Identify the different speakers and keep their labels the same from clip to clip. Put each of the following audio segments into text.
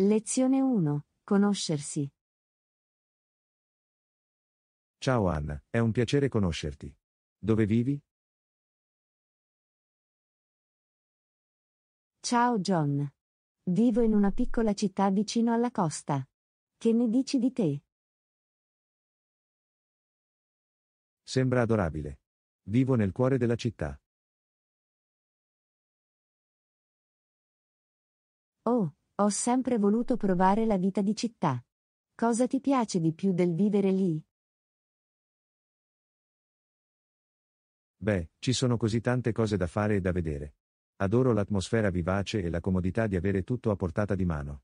Speaker 1: Lezione 1. Conoscersi.
Speaker 2: Ciao Anna, è un piacere conoscerti. Dove vivi?
Speaker 1: Ciao John. Vivo in una piccola città vicino alla costa. Che ne dici di te?
Speaker 3: Sembra adorabile. Vivo nel cuore della città.
Speaker 1: Oh, ho sempre voluto provare la vita di città. Cosa ti piace di più del vivere lì?
Speaker 3: Beh, ci sono così tante cose da fare e da vedere. Adoro l'atmosfera vivace e la comodità di avere tutto a portata di mano.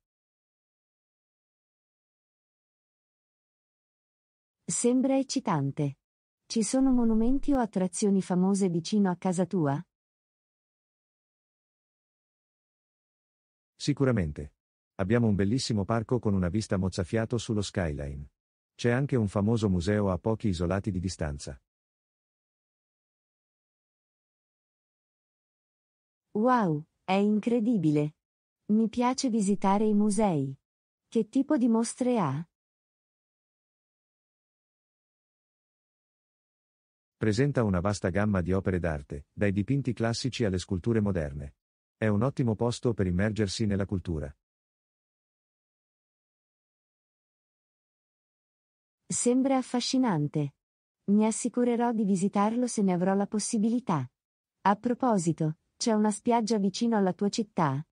Speaker 1: Sembra eccitante. Ci sono monumenti o attrazioni famose vicino a casa tua?
Speaker 3: Sicuramente. Abbiamo un bellissimo parco con una vista mozzafiato sullo skyline. C'è anche un famoso museo a pochi isolati di distanza.
Speaker 1: Wow, è incredibile! Mi piace visitare i musei. Che tipo di mostre ha?
Speaker 3: Presenta una vasta gamma di opere d'arte, dai dipinti classici alle sculture moderne. È un ottimo posto per immergersi nella cultura.
Speaker 1: Sembra affascinante. Mi assicurerò di visitarlo se ne avrò la possibilità. A
Speaker 4: proposito, c'è una spiaggia vicino alla tua città?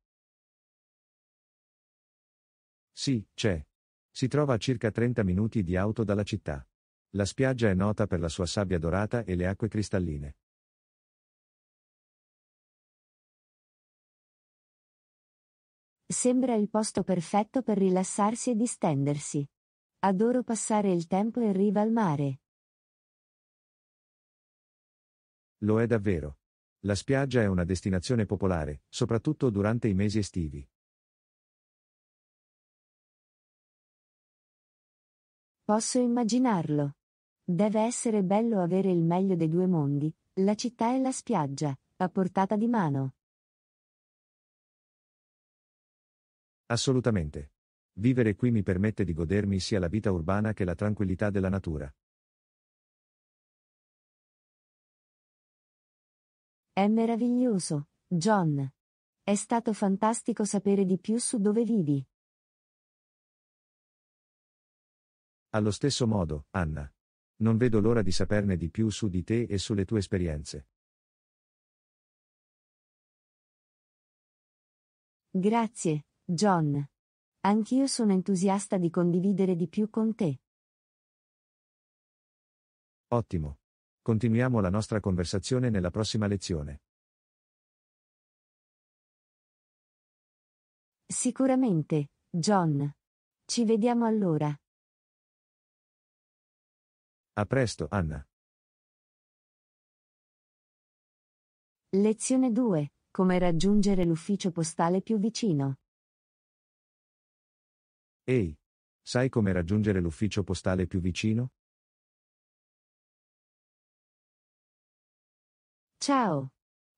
Speaker 3: Sì, c'è. Si trova a circa 30 minuti di auto dalla città. La spiaggia è nota per la sua sabbia dorata e le acque cristalline.
Speaker 1: Sembra il posto perfetto per rilassarsi e distendersi. Adoro passare il tempo in riva al mare.
Speaker 3: Lo è davvero. La spiaggia è una destinazione popolare, soprattutto durante i mesi estivi.
Speaker 1: Posso immaginarlo.
Speaker 4: Deve essere bello avere il meglio dei due mondi, la città e la spiaggia, a portata di mano.
Speaker 3: Assolutamente. Vivere qui mi permette di godermi sia la vita urbana che la tranquillità della natura.
Speaker 1: È meraviglioso, John. È stato fantastico sapere di più su dove vivi.
Speaker 3: Allo stesso modo, Anna. Non vedo l'ora di saperne di più su di te e sulle tue esperienze.
Speaker 1: Grazie, John. Anch'io sono entusiasta di condividere di più con te.
Speaker 3: Ottimo. Continuiamo la nostra conversazione nella prossima lezione.
Speaker 1: Sicuramente, John. Ci vediamo allora.
Speaker 2: A presto, Anna.
Speaker 1: Lezione 2. Come raggiungere l'ufficio postale più vicino.
Speaker 3: Ehi, sai come raggiungere l'ufficio postale più vicino?
Speaker 1: Ciao.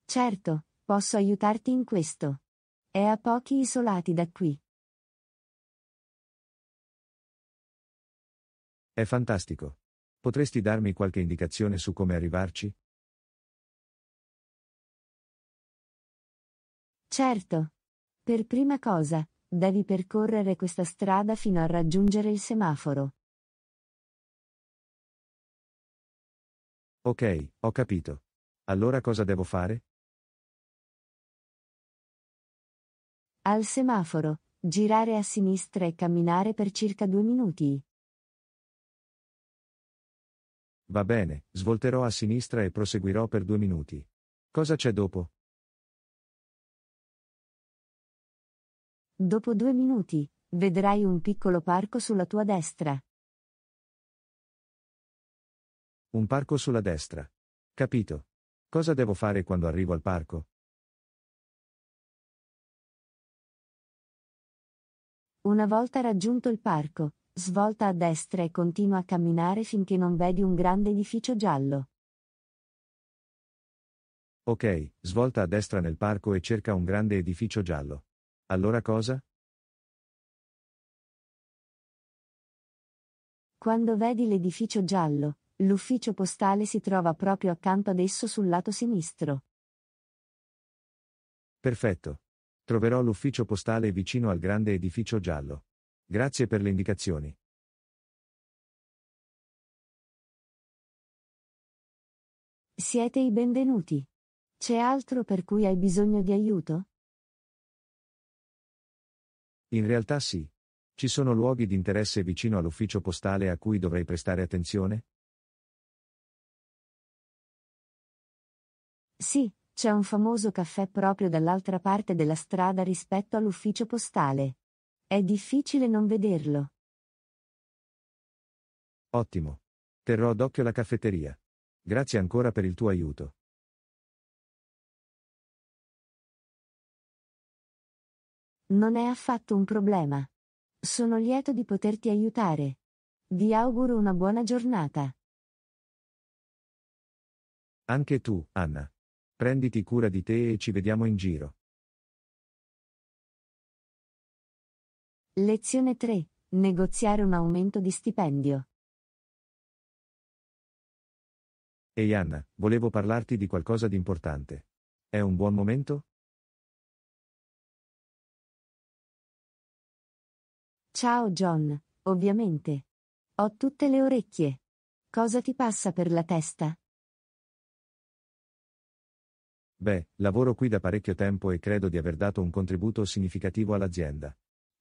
Speaker 1: Certo, posso aiutarti in questo. È a pochi isolati da qui.
Speaker 2: È fantastico.
Speaker 3: Potresti darmi qualche indicazione su come arrivarci?
Speaker 1: Certo. Per prima cosa, Devi percorrere questa strada fino a raggiungere il semaforo.
Speaker 3: Ok, ho capito. Allora cosa devo fare?
Speaker 1: Al semaforo, girare a sinistra e camminare per circa due minuti.
Speaker 3: Va bene, svolterò a sinistra e proseguirò per due minuti. Cosa c'è dopo?
Speaker 1: Dopo due minuti, vedrai un piccolo parco sulla tua destra.
Speaker 3: Un parco sulla destra. Capito. Cosa devo fare quando arrivo al
Speaker 2: parco?
Speaker 1: Una volta raggiunto il parco, svolta a destra e continua a camminare finché non
Speaker 4: vedi un grande edificio giallo.
Speaker 3: Ok, svolta a destra nel parco e cerca un grande edificio giallo. Allora cosa?
Speaker 1: Quando vedi l'edificio giallo,
Speaker 4: l'ufficio postale si trova proprio accanto ad esso sul lato sinistro.
Speaker 3: Perfetto. Troverò l'ufficio postale vicino al grande edificio giallo. Grazie per le indicazioni.
Speaker 1: Siete i benvenuti. C'è altro per cui hai bisogno di aiuto?
Speaker 3: In realtà sì. Ci sono luoghi di interesse vicino all'ufficio postale a cui dovrei prestare attenzione?
Speaker 1: Sì, c'è un
Speaker 4: famoso caffè proprio dall'altra parte della strada rispetto all'ufficio postale. È
Speaker 1: difficile non vederlo.
Speaker 3: Ottimo. Terrò d'occhio la caffetteria. Grazie ancora per il tuo aiuto.
Speaker 1: Non è affatto un problema. Sono lieto di poterti aiutare. Vi auguro una buona giornata.
Speaker 3: Anche tu, Anna. Prenditi cura di
Speaker 2: te e ci vediamo in giro.
Speaker 1: Lezione 3. Negoziare un aumento di stipendio.
Speaker 3: Ehi Anna, volevo parlarti di qualcosa di importante. È
Speaker 2: un buon momento?
Speaker 1: Ciao John, ovviamente. Ho tutte le orecchie. Cosa ti passa per la testa?
Speaker 3: Beh, lavoro qui da parecchio tempo e credo di aver dato un contributo significativo all'azienda.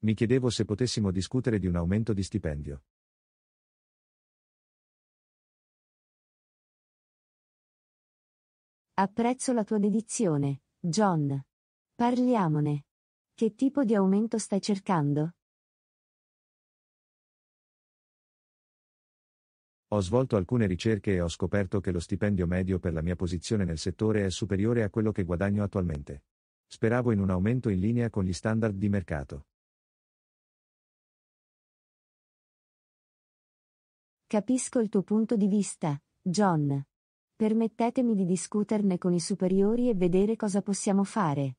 Speaker 3: Mi chiedevo se potessimo discutere di un aumento di stipendio.
Speaker 1: Apprezzo la tua dedizione, John. Parliamone. Che tipo di aumento stai cercando?
Speaker 3: Ho svolto alcune ricerche e ho scoperto che lo stipendio medio per la mia posizione nel settore è superiore a quello che guadagno attualmente. Speravo in un aumento in linea con gli standard di mercato.
Speaker 1: Capisco il tuo punto di vista, John. Permettetemi di discuterne con i superiori e vedere
Speaker 4: cosa possiamo fare.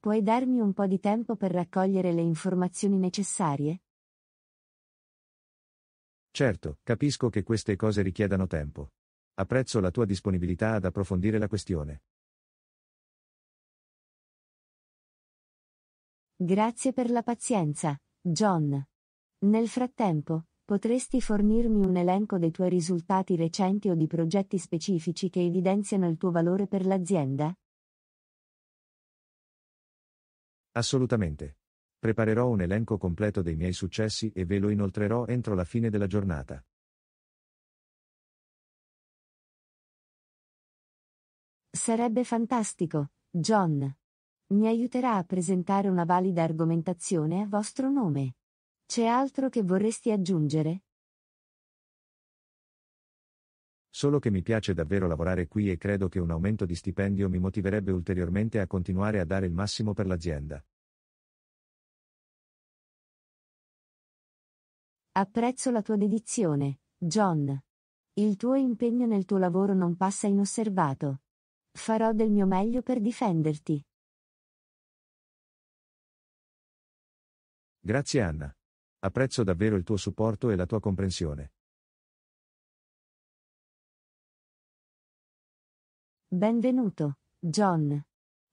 Speaker 4: Puoi darmi un po' di tempo per raccogliere le informazioni necessarie?
Speaker 3: Certo, capisco che queste cose richiedano tempo. Apprezzo la tua disponibilità ad approfondire la questione.
Speaker 1: Grazie per la pazienza,
Speaker 4: John. Nel frattempo, potresti fornirmi un elenco dei tuoi risultati recenti o di progetti specifici che evidenziano il tuo valore per l'azienda?
Speaker 3: Assolutamente preparerò un elenco completo dei miei successi e ve lo inoltrerò entro la fine della giornata.
Speaker 1: Sarebbe fantastico,
Speaker 4: John. Mi aiuterà a presentare una valida argomentazione a vostro nome. C'è altro che vorresti aggiungere?
Speaker 3: Solo che mi piace davvero lavorare qui e credo che un aumento di stipendio mi motiverebbe ulteriormente a continuare a dare il massimo per l'azienda.
Speaker 1: Apprezzo la tua dedizione, John. Il
Speaker 4: tuo impegno nel tuo lavoro non passa inosservato. Farò del mio meglio per
Speaker 1: difenderti.
Speaker 3: Grazie
Speaker 2: Anna. Apprezzo davvero il tuo supporto e la tua comprensione.
Speaker 1: Benvenuto, John.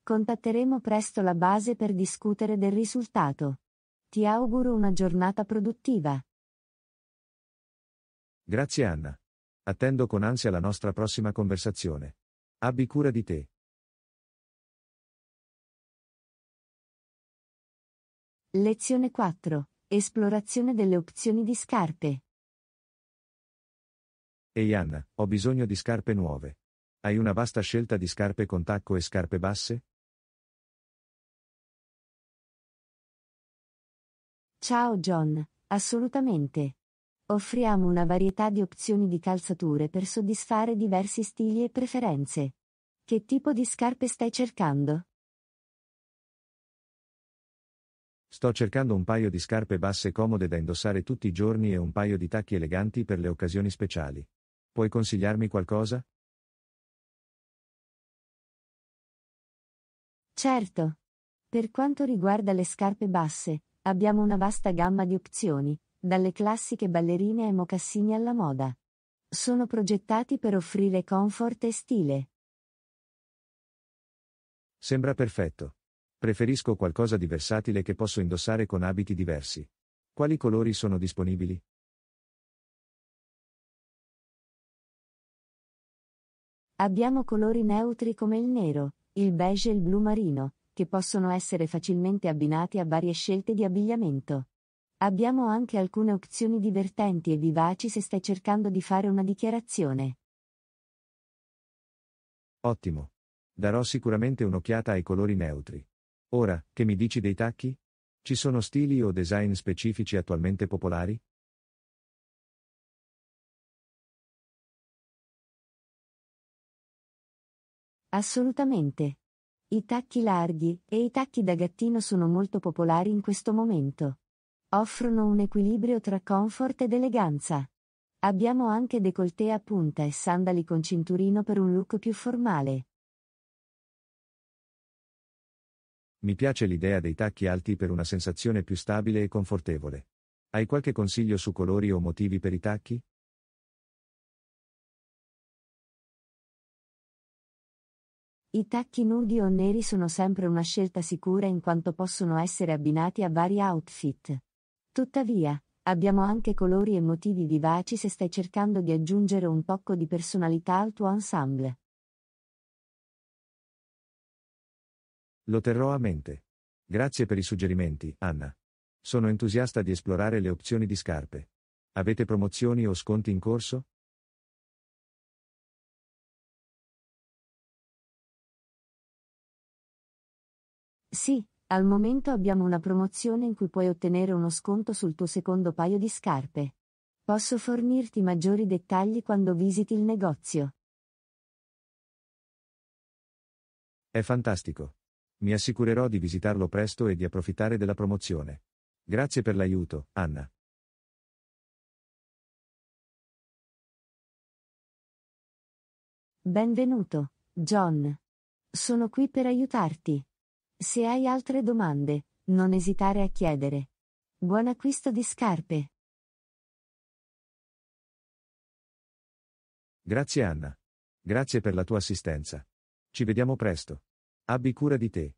Speaker 4: Contatteremo presto la base per discutere del risultato. Ti auguro una giornata produttiva.
Speaker 3: Grazie Anna. Attendo con ansia la nostra prossima conversazione. Abbi cura di te.
Speaker 1: Lezione 4. Esplorazione delle opzioni di scarpe.
Speaker 3: Ehi Anna, ho bisogno di scarpe nuove. Hai una vasta scelta di scarpe con tacco e scarpe basse?
Speaker 1: Ciao John, assolutamente. Offriamo una varietà di opzioni di calzature
Speaker 4: per soddisfare diversi stili e preferenze. Che tipo di scarpe stai cercando?
Speaker 3: Sto cercando un paio di scarpe basse comode da indossare tutti i giorni e un paio di tacchi eleganti per le occasioni speciali. Puoi consigliarmi qualcosa?
Speaker 1: Certo. Per quanto riguarda le scarpe basse, abbiamo una vasta
Speaker 4: gamma di opzioni, dalle classiche ballerine ai mocassini alla moda. Sono progettati per offrire comfort e stile.
Speaker 3: Sembra perfetto. Preferisco qualcosa di versatile che posso indossare con abiti diversi. Quali colori sono disponibili?
Speaker 1: Abbiamo colori neutri come il nero, il beige e il
Speaker 4: blu marino, che possono essere facilmente abbinati a varie scelte di abbigliamento. Abbiamo anche alcune opzioni divertenti e vivaci se stai cercando di fare una dichiarazione.
Speaker 3: Ottimo. Darò sicuramente un'occhiata ai colori neutri. Ora, che mi dici dei tacchi? Ci sono stili o design specifici attualmente popolari?
Speaker 4: Assolutamente. I tacchi larghi e i tacchi da gattino sono molto popolari in questo momento offrono un equilibrio tra comfort ed eleganza. Abbiamo anche décolleté a punta e sandali con cinturino per un look più formale.
Speaker 3: Mi piace l'idea dei tacchi alti per una sensazione più stabile e confortevole. Hai qualche consiglio su colori o motivi per i tacchi?
Speaker 1: I tacchi nudi o neri
Speaker 4: sono sempre una scelta sicura in quanto possono essere abbinati a vari outfit. Tuttavia, abbiamo anche colori e motivi vivaci se stai cercando di aggiungere un tocco di personalità al tuo ensemble.
Speaker 3: Lo terrò a mente. Grazie per i suggerimenti, Anna. Sono entusiasta di esplorare le opzioni di scarpe. Avete promozioni o sconti in corso?
Speaker 1: Sì, al momento abbiamo una promozione in cui puoi ottenere uno sconto
Speaker 4: sul tuo secondo paio di scarpe. Posso fornirti maggiori dettagli quando visiti il negozio.
Speaker 3: È fantastico. Mi assicurerò di visitarlo presto e di approfittare della promozione. Grazie per l'aiuto, Anna.
Speaker 1: Benvenuto, John. Sono qui per aiutarti. Se hai altre domande, non esitare a chiedere. Buon acquisto di scarpe.
Speaker 3: Grazie Anna. Grazie per la tua assistenza. Ci vediamo presto. Abbi
Speaker 2: cura di te.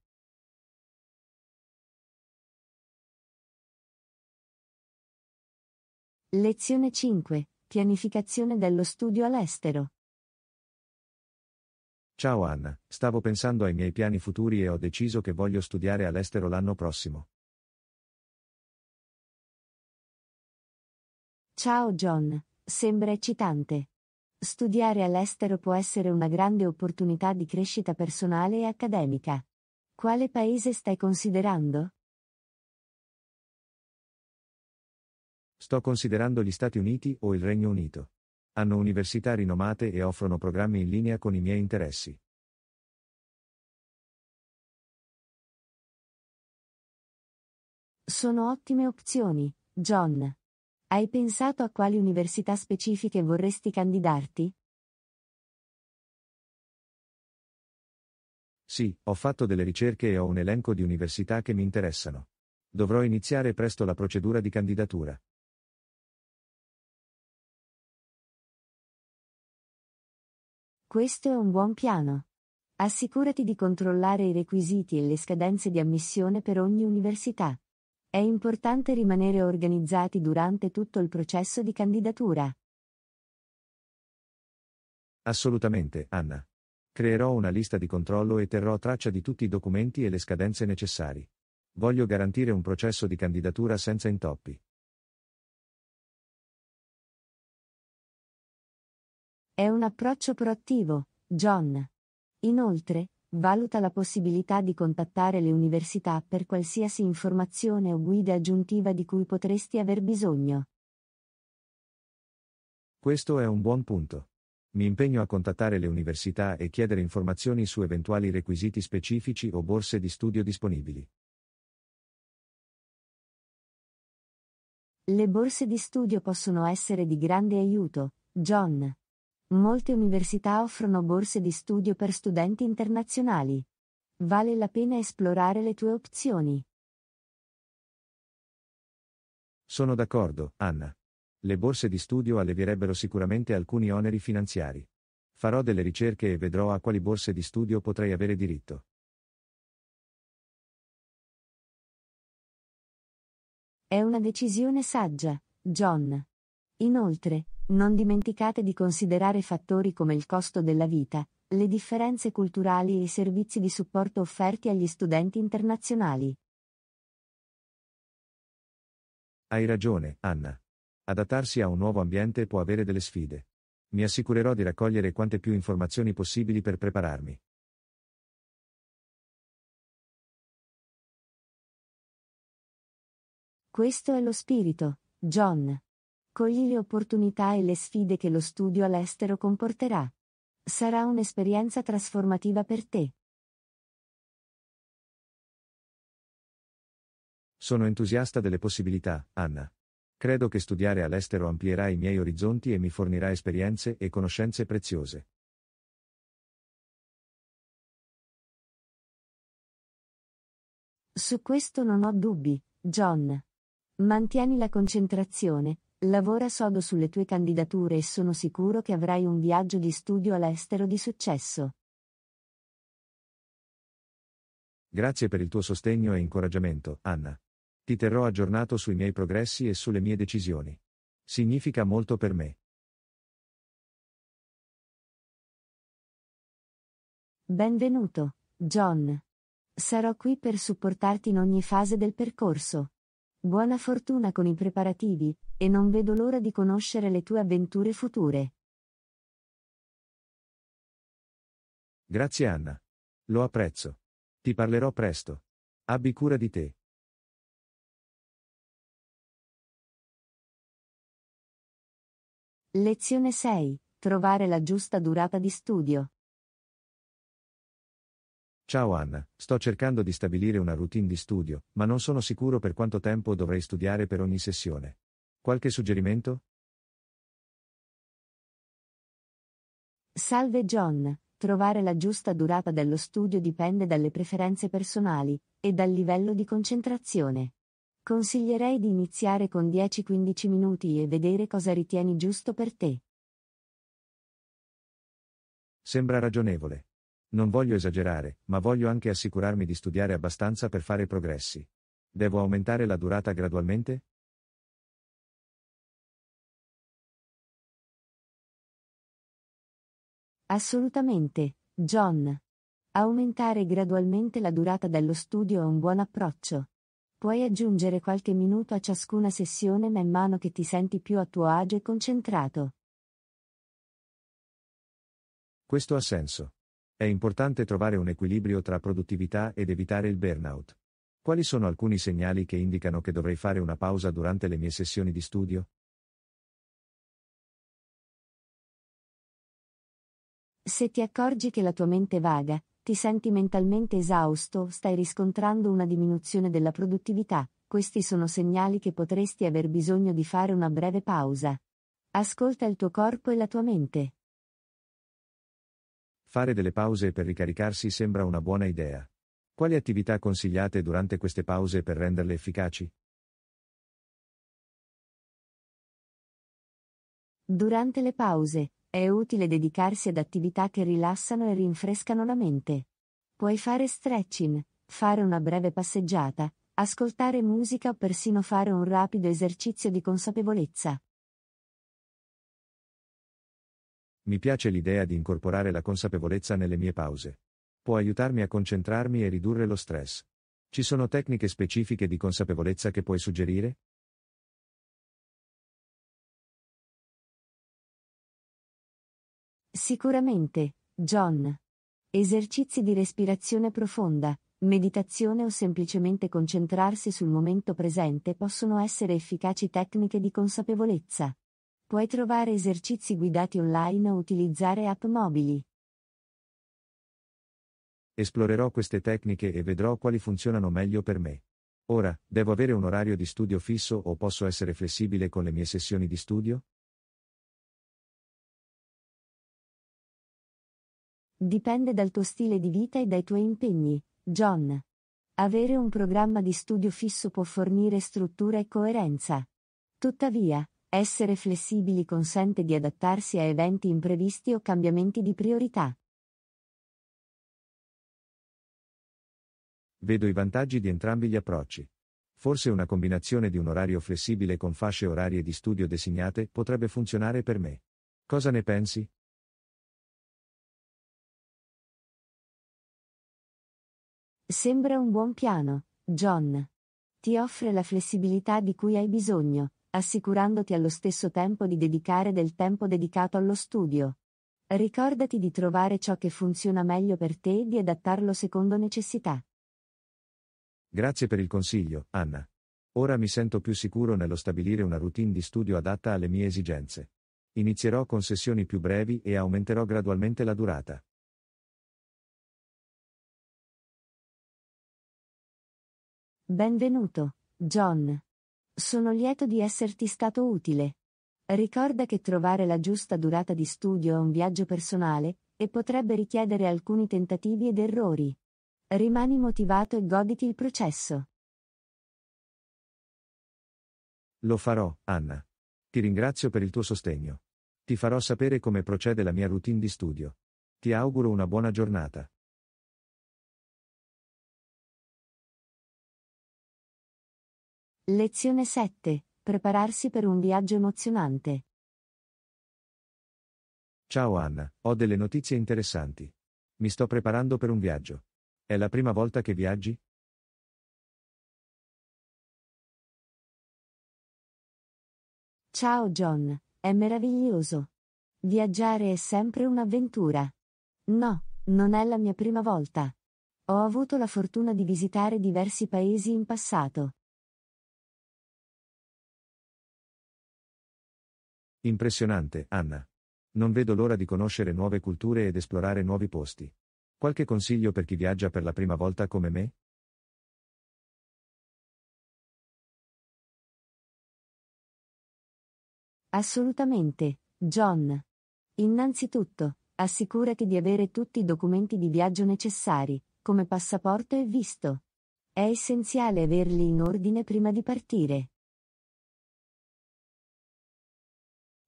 Speaker 1: Lezione 5. Pianificazione dello studio
Speaker 4: all'estero.
Speaker 3: Ciao Anna, stavo pensando ai miei piani futuri e ho deciso che voglio studiare all'estero l'anno prossimo.
Speaker 1: Ciao John, sembra eccitante.
Speaker 4: Studiare all'estero può essere una grande opportunità di crescita personale e accademica.
Speaker 1: Quale paese stai considerando?
Speaker 3: Sto considerando gli Stati Uniti o il Regno Unito. Hanno università rinomate e offrono programmi in linea con i miei interessi.
Speaker 1: Sono ottime opzioni, John. Hai pensato a quali università specifiche vorresti candidarti?
Speaker 3: Sì, ho fatto delle ricerche e ho un elenco di università che mi interessano. Dovrò iniziare presto la procedura di candidatura.
Speaker 1: Questo è un buon piano. Assicurati di controllare i
Speaker 4: requisiti e le scadenze di ammissione per ogni università. È importante rimanere organizzati durante tutto il processo di candidatura.
Speaker 3: Assolutamente, Anna. Creerò una lista di controllo e terrò traccia di tutti i documenti e le scadenze necessari. Voglio garantire un processo di candidatura senza intoppi.
Speaker 1: È un approccio proattivo, John. Inoltre, valuta la possibilità
Speaker 4: di contattare le università per qualsiasi informazione o guida aggiuntiva di cui potresti aver bisogno.
Speaker 3: Questo è un buon punto. Mi impegno a contattare le università e chiedere informazioni su eventuali requisiti specifici o borse di studio disponibili.
Speaker 4: Le borse di studio possono essere di grande aiuto, John. Molte università offrono borse di studio per studenti internazionali. Vale la pena esplorare le tue opzioni.
Speaker 3: Sono d'accordo, Anna. Le borse di studio allevierebbero sicuramente alcuni oneri finanziari. Farò delle ricerche e vedrò a quali borse di studio potrei avere diritto.
Speaker 1: È una decisione saggia, John. Inoltre, non dimenticate di considerare
Speaker 4: fattori come il costo della vita, le differenze culturali e i servizi di supporto offerti agli studenti internazionali.
Speaker 3: Hai ragione, Anna. Adattarsi a un nuovo ambiente può avere delle sfide. Mi assicurerò di raccogliere quante più informazioni possibili per prepararmi.
Speaker 1: Questo è lo spirito, John. Cogli le opportunità e le sfide che lo studio all'estero comporterà. Sarà un'esperienza trasformativa per te.
Speaker 3: Sono entusiasta delle possibilità, Anna. Credo che studiare all'estero amplierà i miei orizzonti e mi fornirà esperienze e conoscenze preziose.
Speaker 1: Su questo non ho dubbi, John. Mantieni
Speaker 4: la concentrazione, Lavora sodo sulle tue candidature e sono sicuro che avrai un viaggio di studio all'estero di successo.
Speaker 3: Grazie per il tuo sostegno e incoraggiamento, Anna. Ti terrò aggiornato sui miei progressi e sulle mie decisioni. Significa molto per me.
Speaker 1: Benvenuto, John.
Speaker 4: Sarò qui per supportarti in ogni fase del percorso. Buona fortuna con i preparativi, e non vedo l'ora di conoscere le tue avventure future.
Speaker 3: Grazie Anna. Lo apprezzo.
Speaker 2: Ti parlerò presto. Abbi cura di te.
Speaker 1: Lezione 6. Trovare la giusta durata di studio.
Speaker 3: Ciao Anna, sto cercando di stabilire una routine di studio, ma non sono sicuro per quanto tempo dovrei studiare per ogni sessione. Qualche suggerimento?
Speaker 4: Salve John, trovare la giusta durata dello studio dipende dalle preferenze personali e dal livello di concentrazione. Consiglierei di iniziare con 10-15 minuti e vedere cosa ritieni giusto per te.
Speaker 3: Sembra ragionevole. Non voglio esagerare, ma voglio anche assicurarmi di studiare abbastanza per fare progressi. Devo aumentare la durata gradualmente?
Speaker 1: Assolutamente, John. Aumentare gradualmente
Speaker 4: la durata dello studio è un buon approccio. Puoi aggiungere qualche minuto a ciascuna sessione man mano che ti senti più a tuo agio e concentrato.
Speaker 3: Questo ha senso. È importante trovare un equilibrio tra produttività ed evitare il burnout. Quali sono alcuni segnali che indicano che dovrei fare una pausa durante le mie sessioni di studio?
Speaker 1: Se ti accorgi che la tua mente vaga, ti senti mentalmente esausto,
Speaker 4: o stai riscontrando una diminuzione della produttività, questi sono segnali che potresti aver bisogno di fare una breve pausa. Ascolta il tuo corpo e la tua mente.
Speaker 3: Fare delle pause per ricaricarsi sembra una buona idea. Quali attività consigliate durante queste pause per renderle efficaci?
Speaker 4: Durante le pause, è utile dedicarsi ad attività che rilassano e rinfrescano la mente. Puoi fare stretching, fare una breve passeggiata, ascoltare musica o persino fare un rapido esercizio di consapevolezza.
Speaker 3: Mi piace l'idea di incorporare la consapevolezza nelle mie pause. Può aiutarmi a concentrarmi e ridurre lo stress. Ci sono tecniche specifiche di consapevolezza che puoi suggerire?
Speaker 1: Sicuramente, John. Esercizi di respirazione profonda,
Speaker 4: meditazione o semplicemente concentrarsi sul momento presente possono essere efficaci tecniche di consapevolezza. Puoi trovare esercizi guidati online o utilizzare app mobili.
Speaker 3: Esplorerò queste tecniche e vedrò quali funzionano meglio per me. Ora, devo avere un orario di studio fisso o posso essere flessibile con le mie sessioni di studio?
Speaker 1: Dipende dal tuo stile di vita e dai tuoi impegni,
Speaker 4: John. Avere un programma di studio fisso può fornire struttura e coerenza. Tuttavia, essere flessibili consente di adattarsi a eventi imprevisti o cambiamenti di priorità.
Speaker 3: Vedo i vantaggi di entrambi gli approcci. Forse una combinazione di un orario flessibile con fasce orarie di studio designate potrebbe funzionare per me. Cosa ne pensi?
Speaker 1: Sembra un buon piano, John. Ti offre la flessibilità di cui hai bisogno
Speaker 4: assicurandoti allo stesso tempo di dedicare del tempo dedicato allo studio. Ricordati di trovare ciò che funziona meglio per te e di adattarlo secondo necessità.
Speaker 3: Grazie per il consiglio, Anna. Ora mi sento più sicuro nello stabilire una routine di studio adatta alle mie esigenze. Inizierò con sessioni più brevi e aumenterò gradualmente la durata.
Speaker 1: Benvenuto, John. Sono lieto
Speaker 4: di esserti stato utile. Ricorda che trovare la giusta durata di studio è un viaggio personale e potrebbe richiedere alcuni tentativi ed errori. Rimani motivato e goditi il processo.
Speaker 3: Lo farò, Anna. Ti ringrazio per il tuo sostegno. Ti farò sapere come procede la mia routine di studio. Ti auguro una buona giornata.
Speaker 1: Lezione 7. Prepararsi per un viaggio emozionante.
Speaker 3: Ciao Anna, ho delle notizie interessanti. Mi sto preparando per un viaggio. È la prima volta che viaggi?
Speaker 1: Ciao John, è meraviglioso. Viaggiare è sempre
Speaker 4: un'avventura. No, non è la mia prima volta. Ho avuto la
Speaker 1: fortuna di visitare diversi paesi in passato.
Speaker 3: Impressionante, Anna. Non vedo l'ora di conoscere nuove culture ed esplorare nuovi posti. Qualche consiglio per chi viaggia per la prima volta come me?
Speaker 4: Assolutamente, John. Innanzitutto, assicurati di avere tutti i documenti di viaggio necessari, come passaporto e
Speaker 1: visto. È essenziale averli in ordine prima di partire.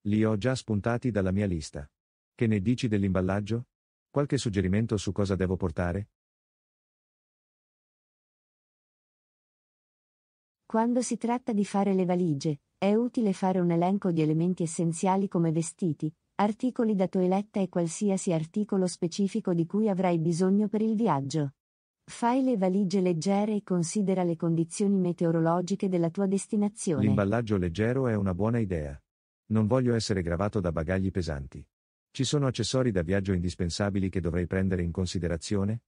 Speaker 3: Li ho già spuntati dalla mia lista. Che ne dici dell'imballaggio? Qualche suggerimento su cosa devo portare?
Speaker 1: Quando si tratta di fare le valigie,
Speaker 4: è utile fare un elenco di elementi essenziali come vestiti, articoli da toiletta e qualsiasi articolo specifico di cui avrai bisogno per il viaggio. Fai le valigie leggere e considera le condizioni meteorologiche della tua destinazione.
Speaker 3: L'imballaggio leggero è una buona idea. Non voglio essere gravato da bagagli pesanti. Ci sono accessori da viaggio indispensabili che dovrei prendere in considerazione?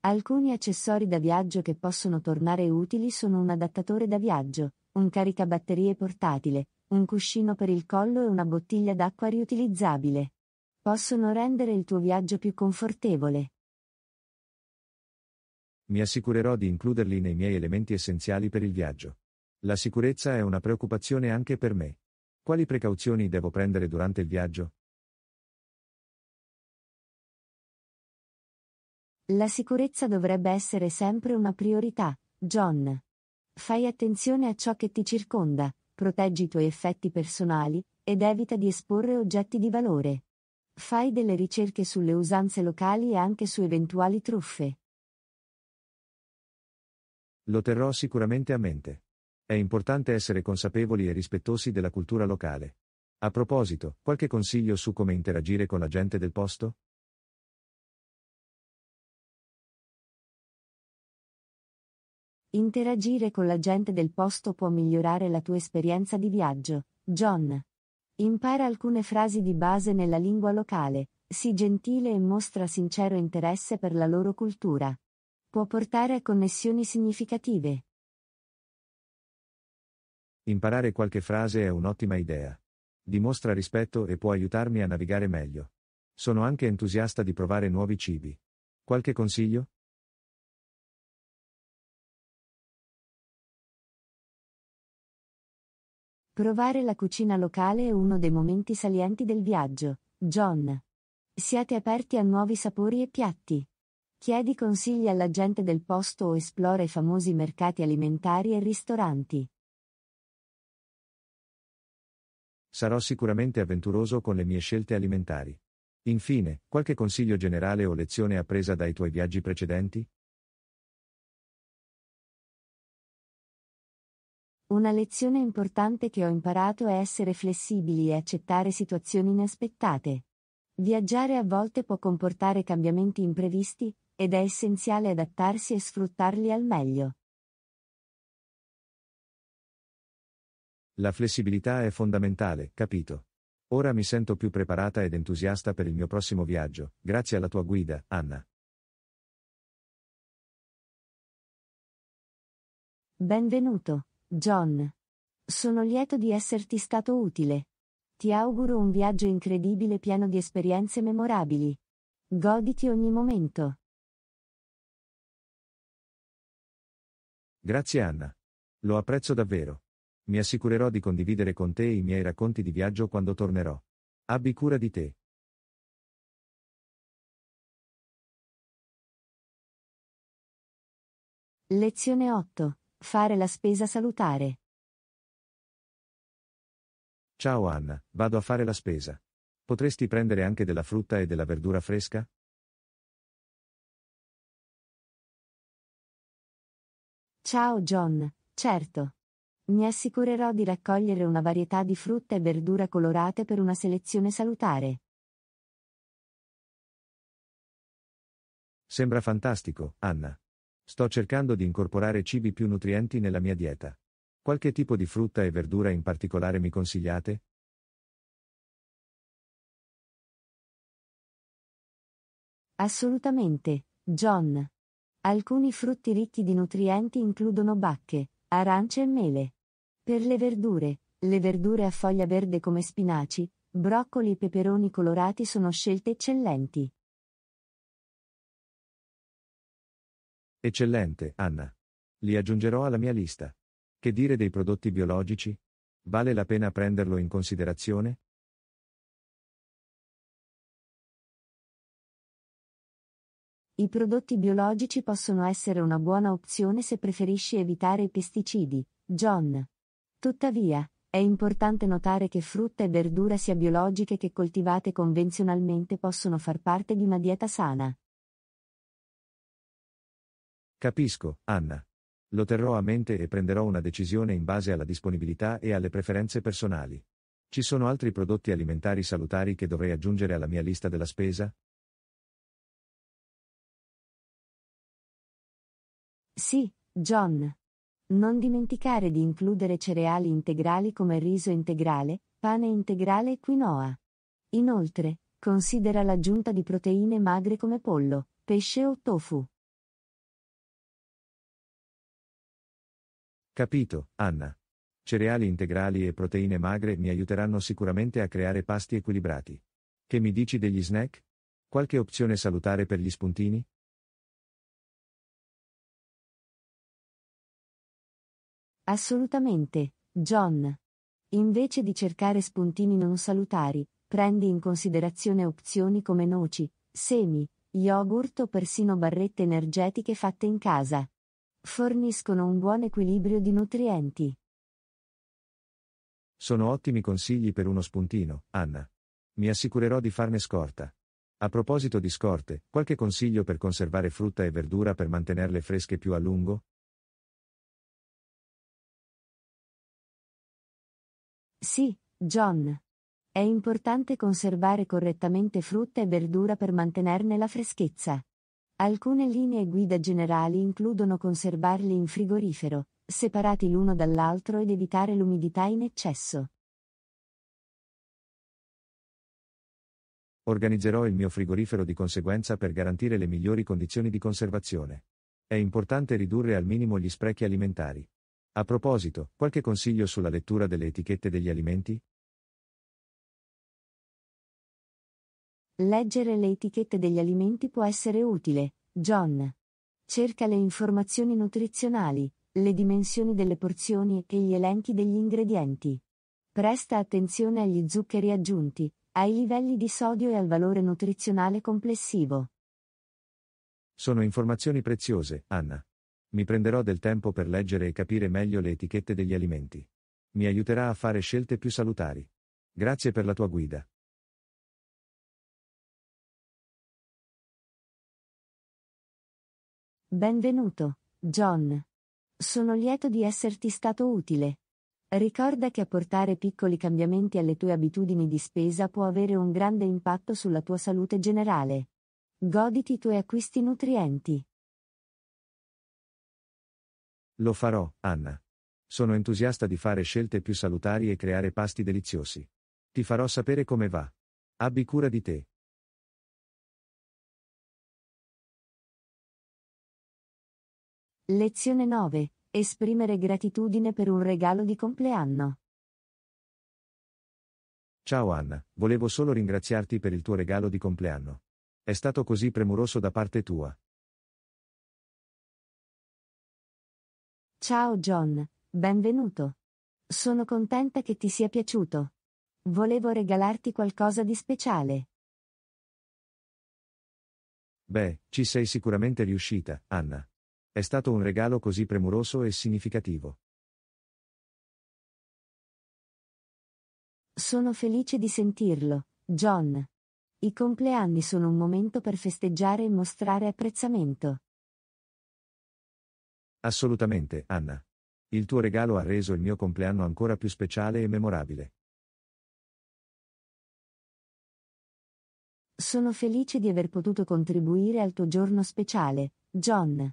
Speaker 1: Alcuni accessori da viaggio che possono
Speaker 4: tornare utili sono un adattatore da viaggio, un caricabatterie portatile, un cuscino per il collo e una bottiglia d'acqua riutilizzabile. Possono rendere il tuo viaggio più confortevole.
Speaker 3: Mi assicurerò di includerli nei miei elementi essenziali per il viaggio. La sicurezza è una preoccupazione anche per me. Quali precauzioni devo prendere durante il viaggio?
Speaker 1: La sicurezza dovrebbe essere sempre una priorità,
Speaker 4: John. Fai attenzione a ciò che ti circonda, proteggi i tuoi effetti personali ed evita di esporre oggetti di valore. Fai delle ricerche sulle usanze locali e anche su eventuali truffe.
Speaker 3: Lo terrò sicuramente a mente. È importante essere consapevoli e rispettosi della cultura locale. A proposito, qualche consiglio su come interagire con la gente del posto?
Speaker 1: Interagire con la gente del posto può migliorare la tua esperienza di viaggio.
Speaker 4: John. Impara alcune frasi di base nella lingua locale, sii gentile e mostra sincero interesse per la loro cultura può portare a connessioni significative.
Speaker 3: Imparare qualche frase è un'ottima idea. Dimostra rispetto e può aiutarmi a navigare meglio. Sono anche entusiasta di provare nuovi cibi. Qualche consiglio?
Speaker 1: Provare la cucina locale è uno dei momenti salienti del viaggio, John. Siate aperti
Speaker 4: a nuovi sapori e piatti. Chiedi consigli alla gente del posto o esplora i famosi mercati alimentari e ristoranti.
Speaker 3: Sarò sicuramente avventuroso con le mie scelte alimentari. Infine, qualche consiglio generale o lezione appresa dai tuoi viaggi precedenti?
Speaker 4: Una lezione importante che ho imparato è essere flessibili e accettare situazioni inaspettate. Viaggiare a volte può comportare cambiamenti imprevisti, ed è essenziale adattarsi e sfruttarli al meglio.
Speaker 3: La flessibilità è fondamentale, capito? Ora mi sento più preparata ed entusiasta per il mio prossimo viaggio, grazie alla tua guida, Anna.
Speaker 1: Benvenuto, John. Sono lieto di esserti stato
Speaker 4: utile. Ti auguro un viaggio incredibile pieno di esperienze memorabili.
Speaker 1: Goditi ogni momento.
Speaker 3: Grazie Anna. Lo apprezzo davvero. Mi assicurerò di condividere con te i miei racconti di viaggio quando tornerò. Abbi cura di te.
Speaker 1: Lezione 8. Fare la spesa salutare.
Speaker 3: Ciao Anna, vado a fare la spesa. Potresti prendere anche della frutta e della verdura fresca?
Speaker 1: Ciao John, certo. Mi assicurerò di raccogliere una varietà di
Speaker 4: frutta e verdura colorate per una selezione salutare.
Speaker 3: Sembra fantastico, Anna. Sto cercando di incorporare cibi più nutrienti nella mia dieta. Qualche tipo di frutta e verdura in particolare mi consigliate?
Speaker 1: Assolutamente, John. Alcuni frutti ricchi di nutrienti
Speaker 4: includono bacche, arance e mele. Per le verdure, le verdure a foglia verde come spinaci, broccoli e peperoni colorati sono scelte eccellenti.
Speaker 3: Eccellente, Anna. Li aggiungerò alla mia lista. Che dire dei prodotti biologici? Vale la pena prenderlo in considerazione?
Speaker 1: I prodotti biologici possono essere una buona opzione se
Speaker 4: preferisci evitare i pesticidi, John. Tuttavia, è importante notare che frutta e verdura sia biologiche che coltivate convenzionalmente possono far parte di una dieta sana.
Speaker 3: Capisco, Anna. Lo terrò a mente e prenderò una decisione in base alla disponibilità e alle preferenze personali. Ci sono altri prodotti alimentari salutari che dovrei aggiungere alla mia lista della spesa?
Speaker 4: Sì, John. Non dimenticare di includere cereali integrali come riso integrale, pane integrale e quinoa. Inoltre, considera l'aggiunta di proteine
Speaker 1: magre come pollo, pesce o tofu.
Speaker 3: Capito, Anna. Cereali integrali e proteine magre mi aiuteranno sicuramente a creare pasti equilibrati. Che mi dici degli snack? Qualche opzione salutare per gli spuntini?
Speaker 1: Assolutamente, John. Invece di
Speaker 4: cercare spuntini non salutari, prendi in considerazione opzioni come noci, semi, yogurt o persino barrette energetiche fatte in casa. Forniscono un buon equilibrio di nutrienti.
Speaker 3: Sono ottimi consigli per uno spuntino, Anna. Mi assicurerò di farne scorta. A proposito di scorte, qualche consiglio per conservare frutta e verdura per mantenerle fresche più a lungo?
Speaker 1: Sì, John. È importante conservare correttamente frutta e verdura per mantenerne
Speaker 4: la freschezza. Alcune linee guida generali includono conservarli in frigorifero, separati l'uno dall'altro ed evitare l'umidità in eccesso.
Speaker 3: Organizzerò il mio frigorifero di conseguenza per garantire le migliori condizioni di conservazione. È importante ridurre al minimo gli sprechi alimentari. A proposito, qualche consiglio sulla lettura delle etichette degli alimenti?
Speaker 1: Leggere le etichette degli
Speaker 4: alimenti può essere utile, John. Cerca le informazioni nutrizionali, le dimensioni delle porzioni e gli elenchi degli ingredienti. Presta attenzione agli zuccheri aggiunti, ai livelli di sodio e al valore nutrizionale complessivo.
Speaker 3: Sono informazioni preziose, Anna. Mi prenderò del tempo per leggere e capire meglio le etichette degli alimenti. Mi aiuterà a fare scelte più salutari. Grazie per la tua guida.
Speaker 1: Benvenuto, John.
Speaker 4: Sono lieto di esserti stato utile. Ricorda che apportare piccoli cambiamenti alle tue abitudini di spesa può avere un grande impatto sulla tua salute generale. Goditi i tuoi acquisti nutrienti.
Speaker 3: Lo farò, Anna. Sono entusiasta di fare scelte più salutari e creare pasti deliziosi. Ti farò sapere come va. Abbi cura di te.
Speaker 1: Lezione 9. Esprimere gratitudine per un regalo di compleanno.
Speaker 3: Ciao Anna, volevo solo ringraziarti per il tuo regalo di compleanno. È stato così premuroso da parte tua.
Speaker 1: Ciao John, benvenuto. Sono contenta che ti sia piaciuto.
Speaker 4: Volevo regalarti qualcosa di speciale.
Speaker 3: Beh, ci sei sicuramente riuscita, Anna. È stato un regalo così premuroso e significativo.
Speaker 1: Sono felice di sentirlo, John. I compleanni sono un momento per
Speaker 4: festeggiare e mostrare apprezzamento.
Speaker 3: Assolutamente, Anna. Il tuo regalo ha reso il mio compleanno ancora più speciale e memorabile.
Speaker 1: Sono felice di aver potuto
Speaker 4: contribuire al tuo giorno speciale, John.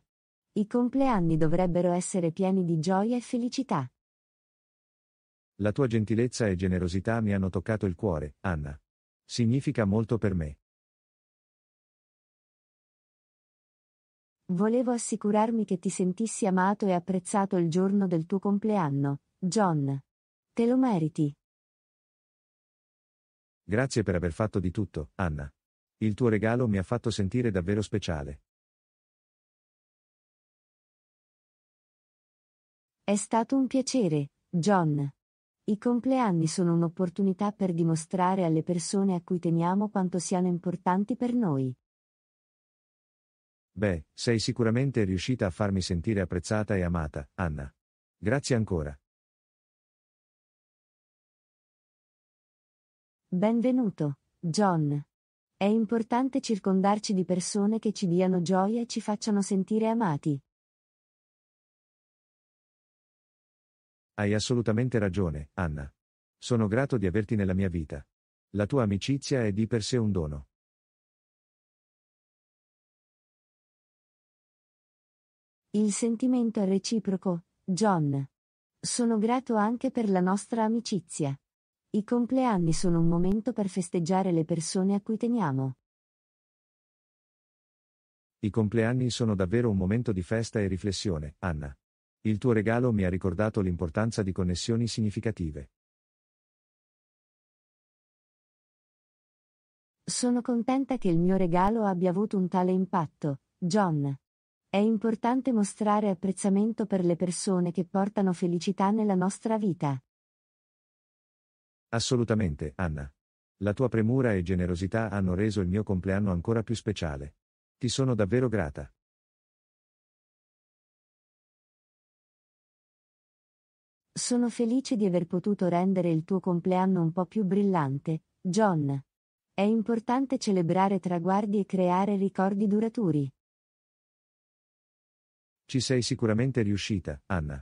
Speaker 4: I compleanni dovrebbero essere pieni di gioia e felicità.
Speaker 3: La tua gentilezza e generosità mi hanno toccato il cuore, Anna. Significa molto per me.
Speaker 4: Volevo assicurarmi che ti sentissi amato e apprezzato il giorno del tuo compleanno, John. Te lo meriti.
Speaker 3: Grazie per aver fatto di tutto, Anna. Il tuo regalo mi ha fatto sentire davvero speciale.
Speaker 1: È stato un piacere, John. I compleanni sono
Speaker 4: un'opportunità per dimostrare alle persone a cui teniamo quanto siano importanti per noi.
Speaker 3: Beh, sei sicuramente riuscita a farmi sentire apprezzata e amata, Anna. Grazie ancora.
Speaker 1: Benvenuto, John. È importante circondarci
Speaker 4: di persone che ci diano gioia e ci facciano sentire amati.
Speaker 3: Hai assolutamente ragione, Anna. Sono grato di averti nella mia vita. La tua amicizia è di per sé un dono.
Speaker 1: Il sentimento è reciproco, John. Sono grato anche per la nostra amicizia. I
Speaker 4: compleanni sono un momento per festeggiare le persone a cui teniamo.
Speaker 3: I compleanni sono davvero un momento di festa e riflessione, Anna. Il tuo regalo mi ha ricordato l'importanza di connessioni significative.
Speaker 1: Sono contenta che il mio regalo abbia
Speaker 4: avuto un tale impatto, John. È importante mostrare apprezzamento per le persone che portano felicità nella nostra vita.
Speaker 3: Assolutamente, Anna. La tua premura e generosità hanno reso il mio compleanno ancora più speciale. Ti sono davvero grata.
Speaker 1: Sono felice di aver potuto rendere il tuo compleanno
Speaker 4: un po' più brillante, John. È importante celebrare traguardi e creare ricordi duraturi.
Speaker 3: Ci sei sicuramente riuscita, Anna.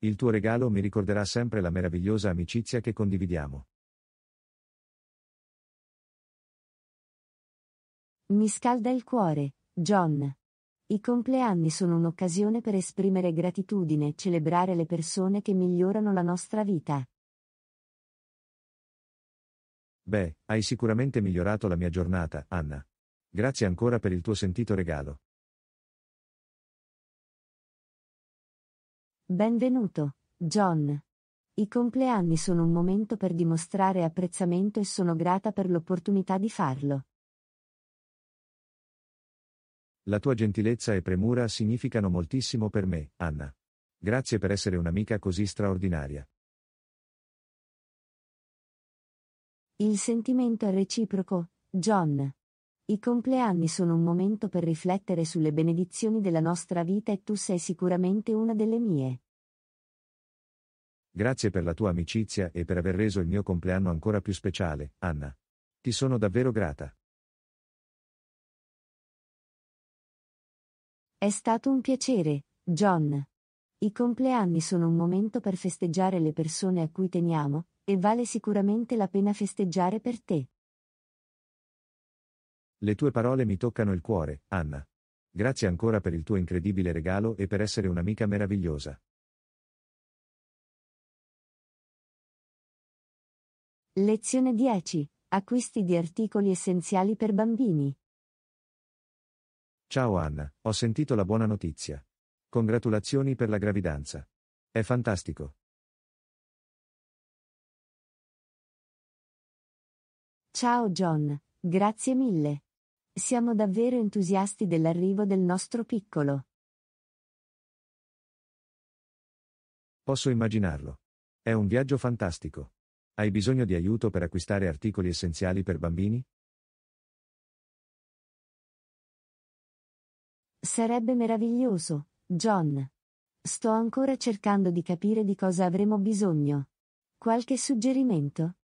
Speaker 3: Il tuo regalo mi ricorderà sempre la meravigliosa amicizia che condividiamo.
Speaker 1: Mi scalda il cuore, John. I compleanni sono un'occasione per esprimere gratitudine
Speaker 4: e celebrare le persone che migliorano la nostra vita.
Speaker 3: Beh, hai sicuramente migliorato la mia giornata, Anna. Grazie ancora per il tuo sentito regalo.
Speaker 1: Benvenuto, John. I compleanni sono un momento per dimostrare
Speaker 4: apprezzamento e sono grata per l'opportunità di farlo.
Speaker 3: La tua gentilezza e premura significano moltissimo per me, Anna. Grazie per essere un'amica così straordinaria.
Speaker 4: Il sentimento è reciproco, John. I compleanni sono un momento per riflettere sulle benedizioni della nostra vita e tu sei sicuramente una delle mie.
Speaker 3: Grazie per la tua amicizia e per aver reso il mio compleanno ancora più speciale, Anna. Ti sono davvero grata.
Speaker 1: È stato un piacere, John. I
Speaker 4: compleanni sono un momento per festeggiare le persone a cui teniamo, e vale sicuramente la pena festeggiare per te.
Speaker 3: Le tue parole mi toccano il cuore, Anna. Grazie ancora per il tuo incredibile regalo e per essere un'amica meravigliosa.
Speaker 1: Lezione 10. Acquisti di articoli essenziali per bambini.
Speaker 3: Ciao Anna, ho sentito la buona notizia. Congratulazioni per la gravidanza. È fantastico.
Speaker 1: Ciao John, grazie mille. Siamo davvero entusiasti dell'arrivo del nostro piccolo.
Speaker 3: Posso immaginarlo. È un viaggio fantastico. Hai bisogno di aiuto per acquistare articoli essenziali per bambini?
Speaker 1: Sarebbe meraviglioso, John. Sto
Speaker 4: ancora cercando di capire di cosa avremo bisogno. Qualche suggerimento?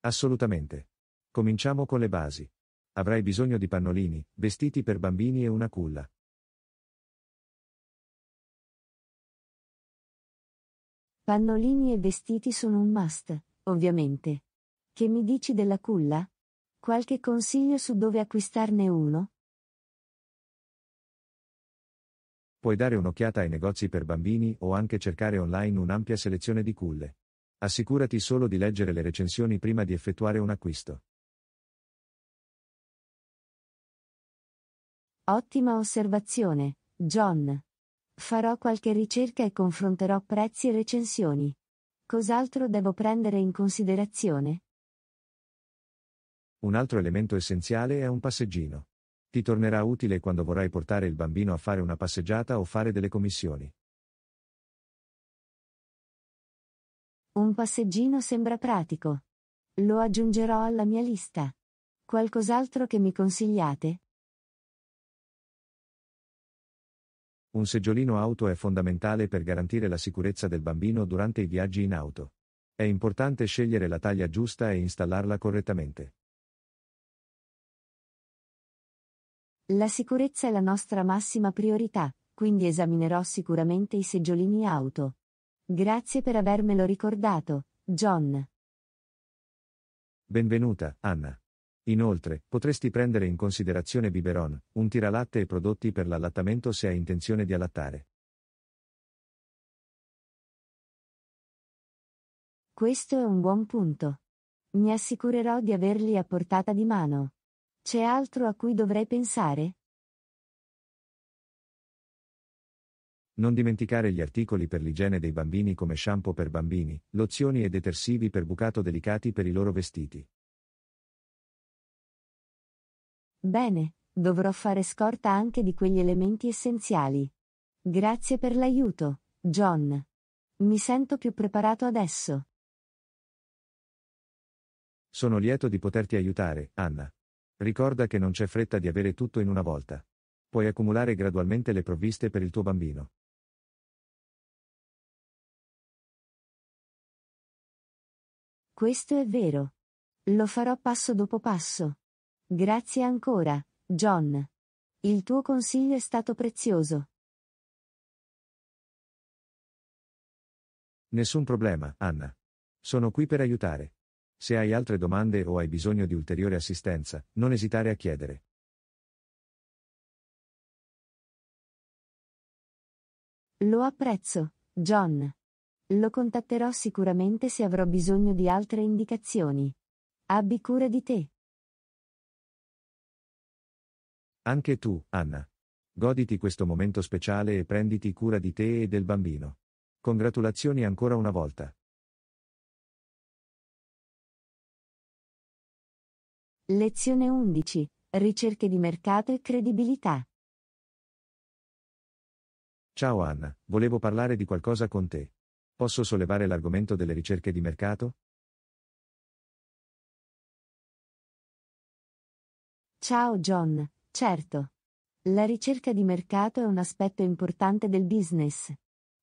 Speaker 3: Assolutamente. Cominciamo con le basi. Avrai bisogno di pannolini, vestiti per bambini e una culla.
Speaker 1: Pannolini e vestiti sono un
Speaker 4: must, ovviamente. Che mi dici della culla? Qualche consiglio su dove acquistarne uno?
Speaker 3: Puoi dare un'occhiata ai negozi per bambini o anche cercare online un'ampia selezione di culle. Assicurati solo di leggere le recensioni prima di effettuare un acquisto.
Speaker 4: Ottima osservazione, John. Farò qualche ricerca e confronterò prezzi e recensioni. Cos'altro devo prendere in considerazione?
Speaker 3: Un altro elemento essenziale è un passeggino. Ti tornerà utile quando vorrai portare il bambino a fare una passeggiata o fare delle commissioni.
Speaker 1: Un passeggino sembra pratico. Lo aggiungerò alla mia lista. Qualcos'altro che
Speaker 4: mi consigliate?
Speaker 3: Un seggiolino auto è fondamentale per garantire la sicurezza del bambino durante i viaggi in auto. È importante scegliere la taglia giusta e installarla correttamente.
Speaker 4: La sicurezza è la nostra massima priorità, quindi esaminerò sicuramente i seggiolini auto. Grazie per avermelo ricordato, John.
Speaker 3: Benvenuta, Anna. Inoltre, potresti prendere in considerazione biberon, un tiralatte e prodotti per l'allattamento se hai intenzione di allattare.
Speaker 1: Questo è un buon punto. Mi assicurerò di averli a portata di mano. C'è
Speaker 4: altro a cui dovrei pensare?
Speaker 3: Non dimenticare gli articoli per l'igiene dei bambini come shampoo per bambini, lozioni e detersivi per bucato delicati per i loro vestiti.
Speaker 4: Bene, dovrò fare scorta anche di quegli elementi essenziali. Grazie per l'aiuto, John. Mi sento più preparato adesso.
Speaker 3: Sono lieto di poterti aiutare, Anna. Ricorda che non c'è fretta di avere tutto in una volta. Puoi accumulare gradualmente le provviste per il tuo bambino.
Speaker 1: Questo è vero. Lo farò passo dopo passo. Grazie ancora, John. Il tuo consiglio è stato prezioso.
Speaker 3: Nessun problema, Anna. Sono qui per aiutare. Se hai altre domande o hai bisogno di ulteriore assistenza, non esitare a chiedere.
Speaker 1: Lo apprezzo, John. Lo contatterò sicuramente se avrò
Speaker 4: bisogno di altre indicazioni. Abbi cura di te.
Speaker 3: Anche tu, Anna. Goditi questo momento speciale e prenditi cura di te e del bambino. Congratulazioni ancora una volta.
Speaker 1: Lezione 11. Ricerche di mercato e credibilità.
Speaker 3: Ciao Anna, volevo parlare di qualcosa con te. Posso sollevare l'argomento delle ricerche di mercato?
Speaker 1: Ciao John, Certo. La ricerca di mercato è un aspetto importante del business.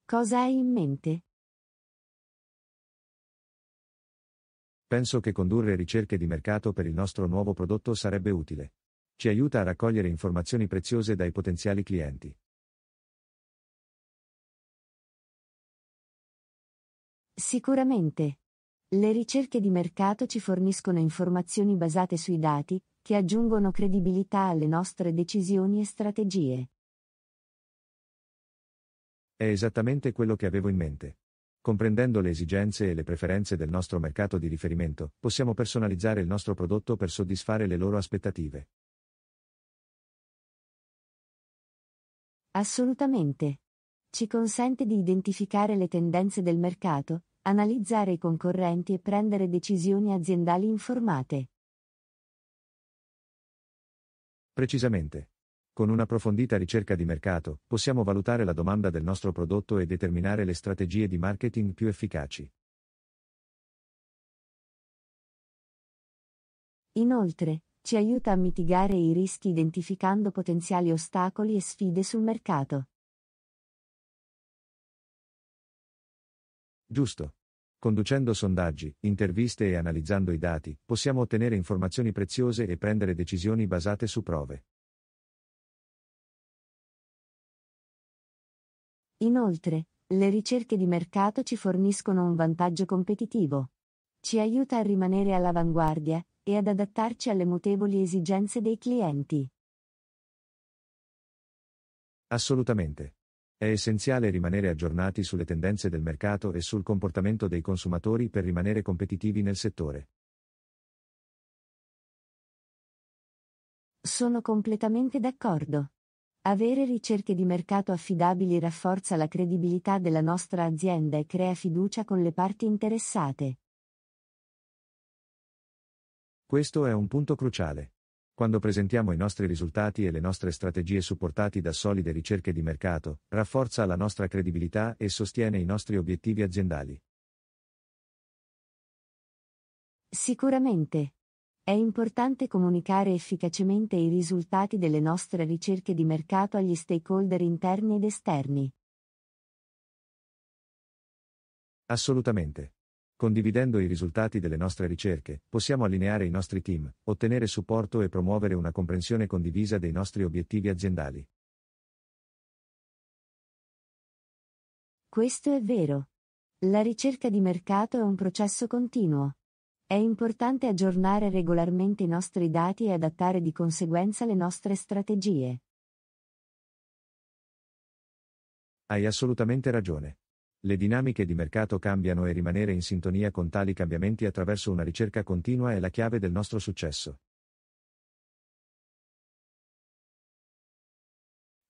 Speaker 1: Cosa hai in mente?
Speaker 3: Penso che condurre ricerche di mercato per il nostro nuovo prodotto sarebbe utile. Ci aiuta a raccogliere informazioni preziose dai potenziali clienti.
Speaker 1: Sicuramente.
Speaker 4: Le ricerche di mercato ci forniscono informazioni basate sui dati, che aggiungono credibilità alle nostre decisioni e strategie.
Speaker 3: È esattamente quello che avevo in mente. Comprendendo le esigenze e le preferenze del nostro mercato di riferimento, possiamo personalizzare il nostro prodotto per soddisfare le loro aspettative.
Speaker 4: Assolutamente. Ci consente di identificare le tendenze del mercato, analizzare i concorrenti e prendere decisioni aziendali informate.
Speaker 3: Precisamente. Con un'approfondita ricerca di mercato, possiamo valutare la domanda del nostro prodotto e determinare le strategie di marketing più efficaci.
Speaker 4: Inoltre, ci aiuta a mitigare i rischi identificando potenziali ostacoli e sfide sul mercato.
Speaker 3: Giusto. Conducendo sondaggi, interviste e analizzando i dati, possiamo ottenere informazioni preziose e prendere decisioni basate su prove.
Speaker 1: Inoltre, le ricerche di mercato ci forniscono un vantaggio competitivo.
Speaker 4: Ci aiuta a rimanere all'avanguardia e ad adattarci alle mutevoli esigenze dei clienti.
Speaker 3: Assolutamente. È essenziale rimanere aggiornati sulle tendenze del mercato e sul comportamento dei consumatori per rimanere competitivi nel settore.
Speaker 4: Sono completamente d'accordo. Avere ricerche di mercato affidabili rafforza la credibilità della nostra azienda e crea fiducia con le parti interessate.
Speaker 3: Questo è un punto cruciale. Quando presentiamo i nostri risultati e le nostre strategie supportati da solide ricerche di mercato, rafforza la nostra credibilità e sostiene i nostri obiettivi aziendali.
Speaker 4: Sicuramente. È importante comunicare efficacemente i risultati delle nostre ricerche di mercato agli stakeholder interni ed esterni.
Speaker 3: Assolutamente. Condividendo i risultati delle nostre ricerche, possiamo allineare i nostri team, ottenere supporto e promuovere una comprensione condivisa dei nostri obiettivi aziendali.
Speaker 1: Questo è vero. La ricerca di mercato è un processo
Speaker 4: continuo. È importante aggiornare regolarmente i nostri dati e adattare di conseguenza le nostre strategie.
Speaker 3: Hai assolutamente ragione. Le dinamiche di mercato cambiano e rimanere in sintonia con tali cambiamenti attraverso una ricerca continua è la chiave del nostro successo.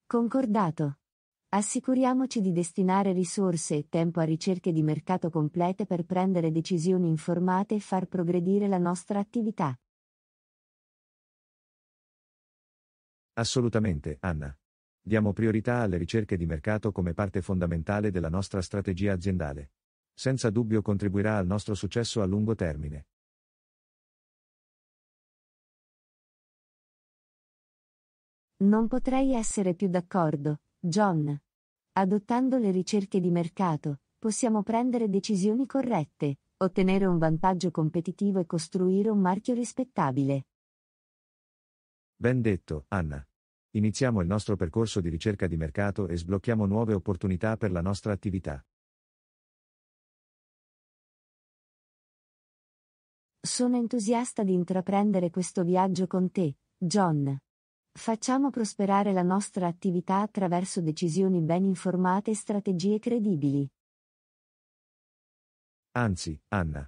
Speaker 1: Concordato. Assicuriamoci
Speaker 4: di destinare risorse e tempo a ricerche di mercato complete per prendere decisioni informate e far progredire la nostra attività.
Speaker 3: Assolutamente, Anna. Diamo priorità alle ricerche di mercato come parte fondamentale della nostra strategia aziendale. Senza dubbio contribuirà al nostro successo a lungo termine.
Speaker 1: Non potrei essere più d'accordo, John.
Speaker 4: Adottando le ricerche di mercato, possiamo prendere decisioni corrette, ottenere un vantaggio competitivo e costruire un marchio rispettabile.
Speaker 3: Ben detto, Anna iniziamo il nostro percorso di ricerca di mercato e sblocchiamo nuove opportunità per la nostra attività.
Speaker 1: Sono entusiasta di intraprendere questo viaggio con te,
Speaker 4: John. Facciamo prosperare la nostra attività attraverso decisioni ben informate e strategie credibili.
Speaker 3: Anzi, Anna.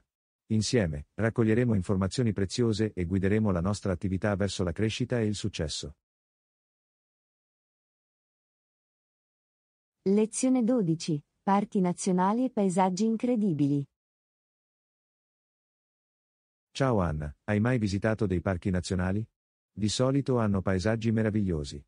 Speaker 3: Insieme, raccoglieremo informazioni preziose e guideremo la nostra attività verso la crescita e il successo.
Speaker 1: Lezione 12. Parchi nazionali e paesaggi incredibili.
Speaker 3: Ciao Anna, hai mai visitato dei parchi nazionali? Di solito hanno paesaggi meravigliosi.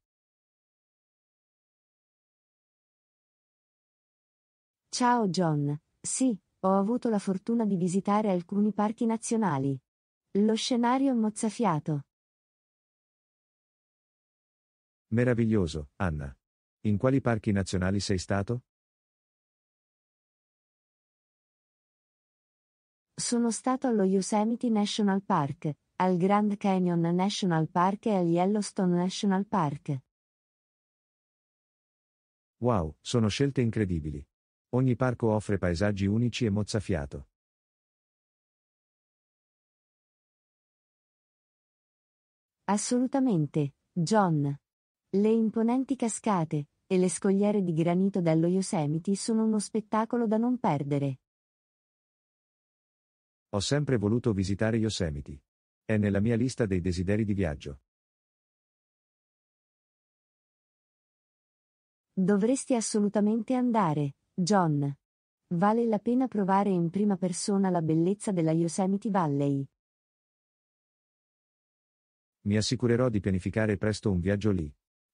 Speaker 1: Ciao John, sì, ho avuto la fortuna di visitare
Speaker 4: alcuni parchi nazionali. Lo scenario è mozzafiato.
Speaker 3: Meraviglioso, Anna. In quali parchi nazionali sei stato?
Speaker 1: Sono stato allo Yosemite National Park, al Grand Canyon National Park e al
Speaker 4: Yellowstone National Park.
Speaker 3: Wow, sono scelte incredibili. Ogni parco offre paesaggi unici e mozzafiato.
Speaker 1: Assolutamente, John. Le imponenti cascate, e le scogliere di granito
Speaker 4: dello Yosemite sono uno spettacolo da non perdere.
Speaker 3: Ho sempre voluto visitare Yosemite. È nella mia lista dei desideri di viaggio.
Speaker 1: Dovresti assolutamente
Speaker 4: andare, John. Vale la pena provare in prima persona la bellezza della Yosemite Valley.
Speaker 3: Mi assicurerò di pianificare presto un viaggio lì.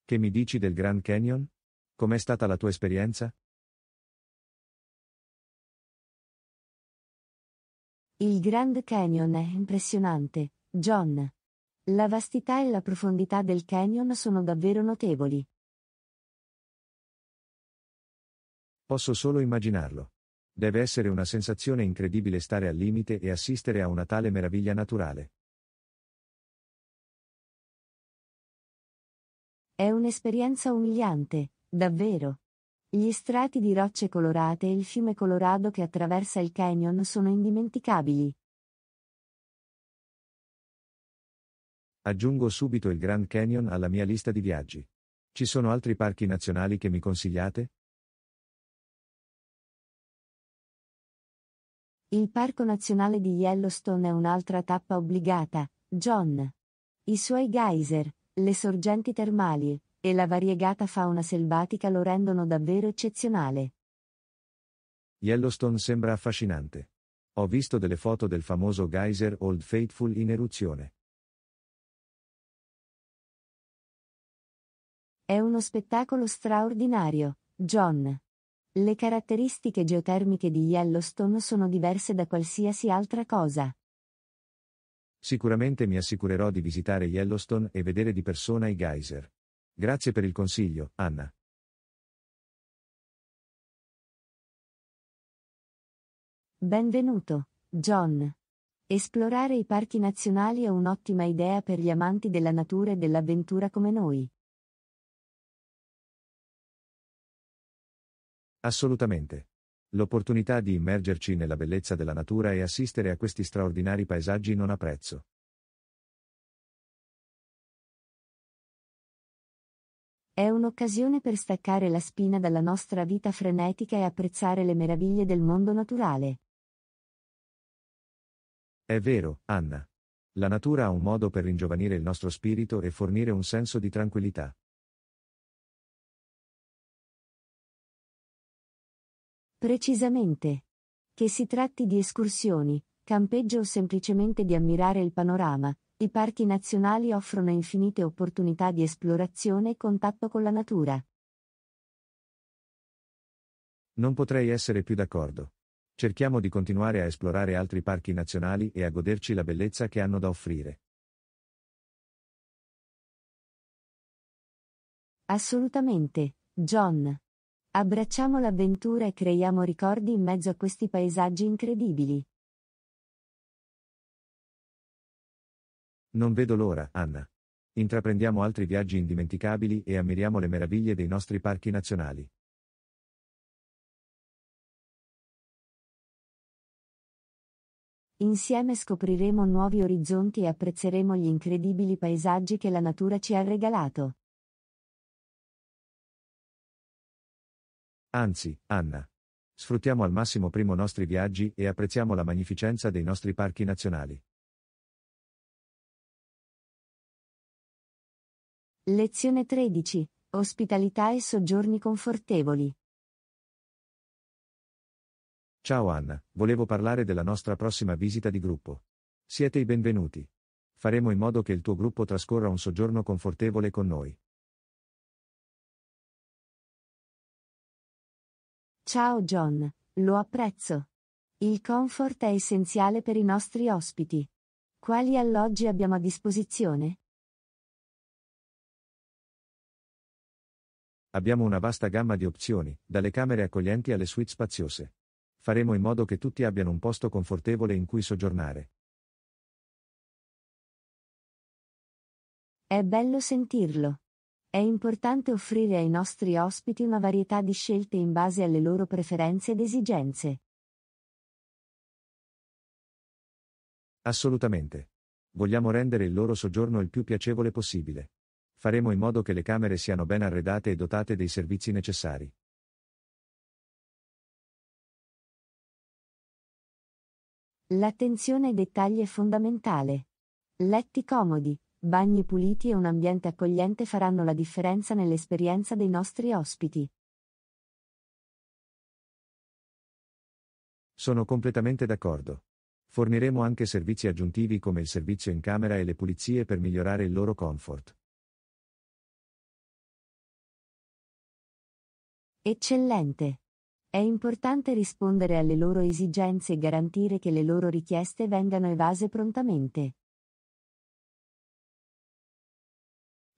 Speaker 3: Che mi dici del Grand Canyon? Com'è stata la tua esperienza?
Speaker 1: Il Grand Canyon è impressionante, John. La vastità e la profondità
Speaker 4: del canyon sono davvero notevoli.
Speaker 3: Posso solo immaginarlo. Deve essere una sensazione incredibile stare al limite e assistere a una tale meraviglia naturale.
Speaker 1: È un'esperienza umiliante, Davvero. Gli
Speaker 4: strati di rocce colorate e il fiume Colorado che attraversa il canyon sono indimenticabili.
Speaker 3: Aggiungo subito il Grand Canyon alla mia lista di viaggi. Ci sono altri parchi nazionali che mi consigliate?
Speaker 1: Il Parco Nazionale
Speaker 4: di Yellowstone è un'altra tappa obbligata, John. I suoi geyser, le sorgenti termali, e la variegata fauna selvatica lo rendono davvero eccezionale.
Speaker 3: Yellowstone sembra affascinante. Ho visto delle foto del famoso geyser Old Faithful in eruzione.
Speaker 4: È uno spettacolo straordinario, John. Le caratteristiche geotermiche di Yellowstone sono diverse da qualsiasi altra cosa.
Speaker 3: Sicuramente mi assicurerò di visitare Yellowstone e vedere di persona i geyser. Grazie per il consiglio, Anna.
Speaker 1: Benvenuto, John.
Speaker 4: Esplorare i parchi nazionali è un'ottima idea per gli amanti della natura e dell'avventura come noi.
Speaker 3: Assolutamente. L'opportunità di immergerci nella bellezza della natura e assistere a questi straordinari paesaggi non ha prezzo.
Speaker 1: È un'occasione per staccare la spina dalla nostra
Speaker 4: vita frenetica e apprezzare le meraviglie del mondo naturale.
Speaker 3: È vero, Anna. La natura ha un modo per ringiovanire il nostro spirito e fornire un senso di tranquillità.
Speaker 1: Precisamente. Che si tratti di escursioni,
Speaker 4: campeggio o semplicemente di ammirare il panorama, i parchi nazionali offrono infinite opportunità di esplorazione e contatto con la natura.
Speaker 3: Non potrei essere più d'accordo. Cerchiamo di continuare a esplorare altri parchi nazionali e a goderci la bellezza che hanno da offrire.
Speaker 1: Assolutamente, John. Abbracciamo
Speaker 4: l'avventura e creiamo ricordi in mezzo a questi paesaggi incredibili.
Speaker 3: Non vedo l'ora, Anna. Intraprendiamo altri viaggi indimenticabili e ammiriamo le meraviglie dei nostri parchi nazionali.
Speaker 1: Insieme scopriremo nuovi orizzonti e apprezzeremo gli incredibili paesaggi che la natura
Speaker 4: ci ha regalato.
Speaker 3: Anzi, Anna. Sfruttiamo al massimo primo nostri viaggi e apprezziamo la magnificenza dei nostri parchi nazionali.
Speaker 1: Lezione 13. Ospitalità e soggiorni confortevoli.
Speaker 3: Ciao Anna, volevo parlare della nostra prossima visita di gruppo. Siete i benvenuti. Faremo in modo che il tuo gruppo trascorra un soggiorno confortevole con noi.
Speaker 1: Ciao John, lo apprezzo. Il comfort è essenziale per i nostri ospiti. Quali alloggi abbiamo a disposizione?
Speaker 3: Abbiamo una vasta gamma di opzioni, dalle camere accoglienti alle suite spaziose. Faremo in modo che tutti abbiano un posto confortevole in cui soggiornare.
Speaker 1: È bello sentirlo. È importante offrire ai nostri ospiti una varietà di scelte in
Speaker 4: base alle loro preferenze ed esigenze.
Speaker 3: Assolutamente. Vogliamo rendere il loro soggiorno il più piacevole possibile faremo in modo che le camere siano ben arredate e dotate dei servizi necessari.
Speaker 1: L'attenzione ai dettagli è fondamentale. Letti comodi, bagni puliti e un ambiente
Speaker 4: accogliente faranno la differenza nell'esperienza dei nostri ospiti.
Speaker 3: Sono completamente d'accordo. Forniremo anche servizi aggiuntivi come il servizio in camera e le pulizie per migliorare il loro comfort.
Speaker 1: Eccellente. È importante rispondere alle loro esigenze e garantire che le loro richieste
Speaker 4: vengano evase prontamente.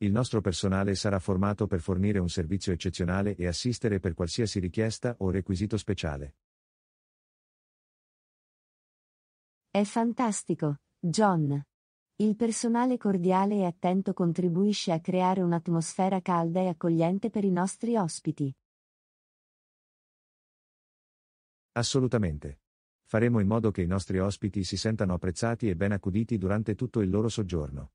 Speaker 3: Il nostro personale sarà formato per fornire un servizio eccezionale e assistere per qualsiasi richiesta o requisito speciale.
Speaker 4: È fantastico, John. Il personale cordiale e attento contribuisce a creare un'atmosfera calda e accogliente per i nostri ospiti.
Speaker 3: Assolutamente. Faremo in modo che i nostri ospiti si sentano apprezzati e ben accuditi durante tutto il loro soggiorno.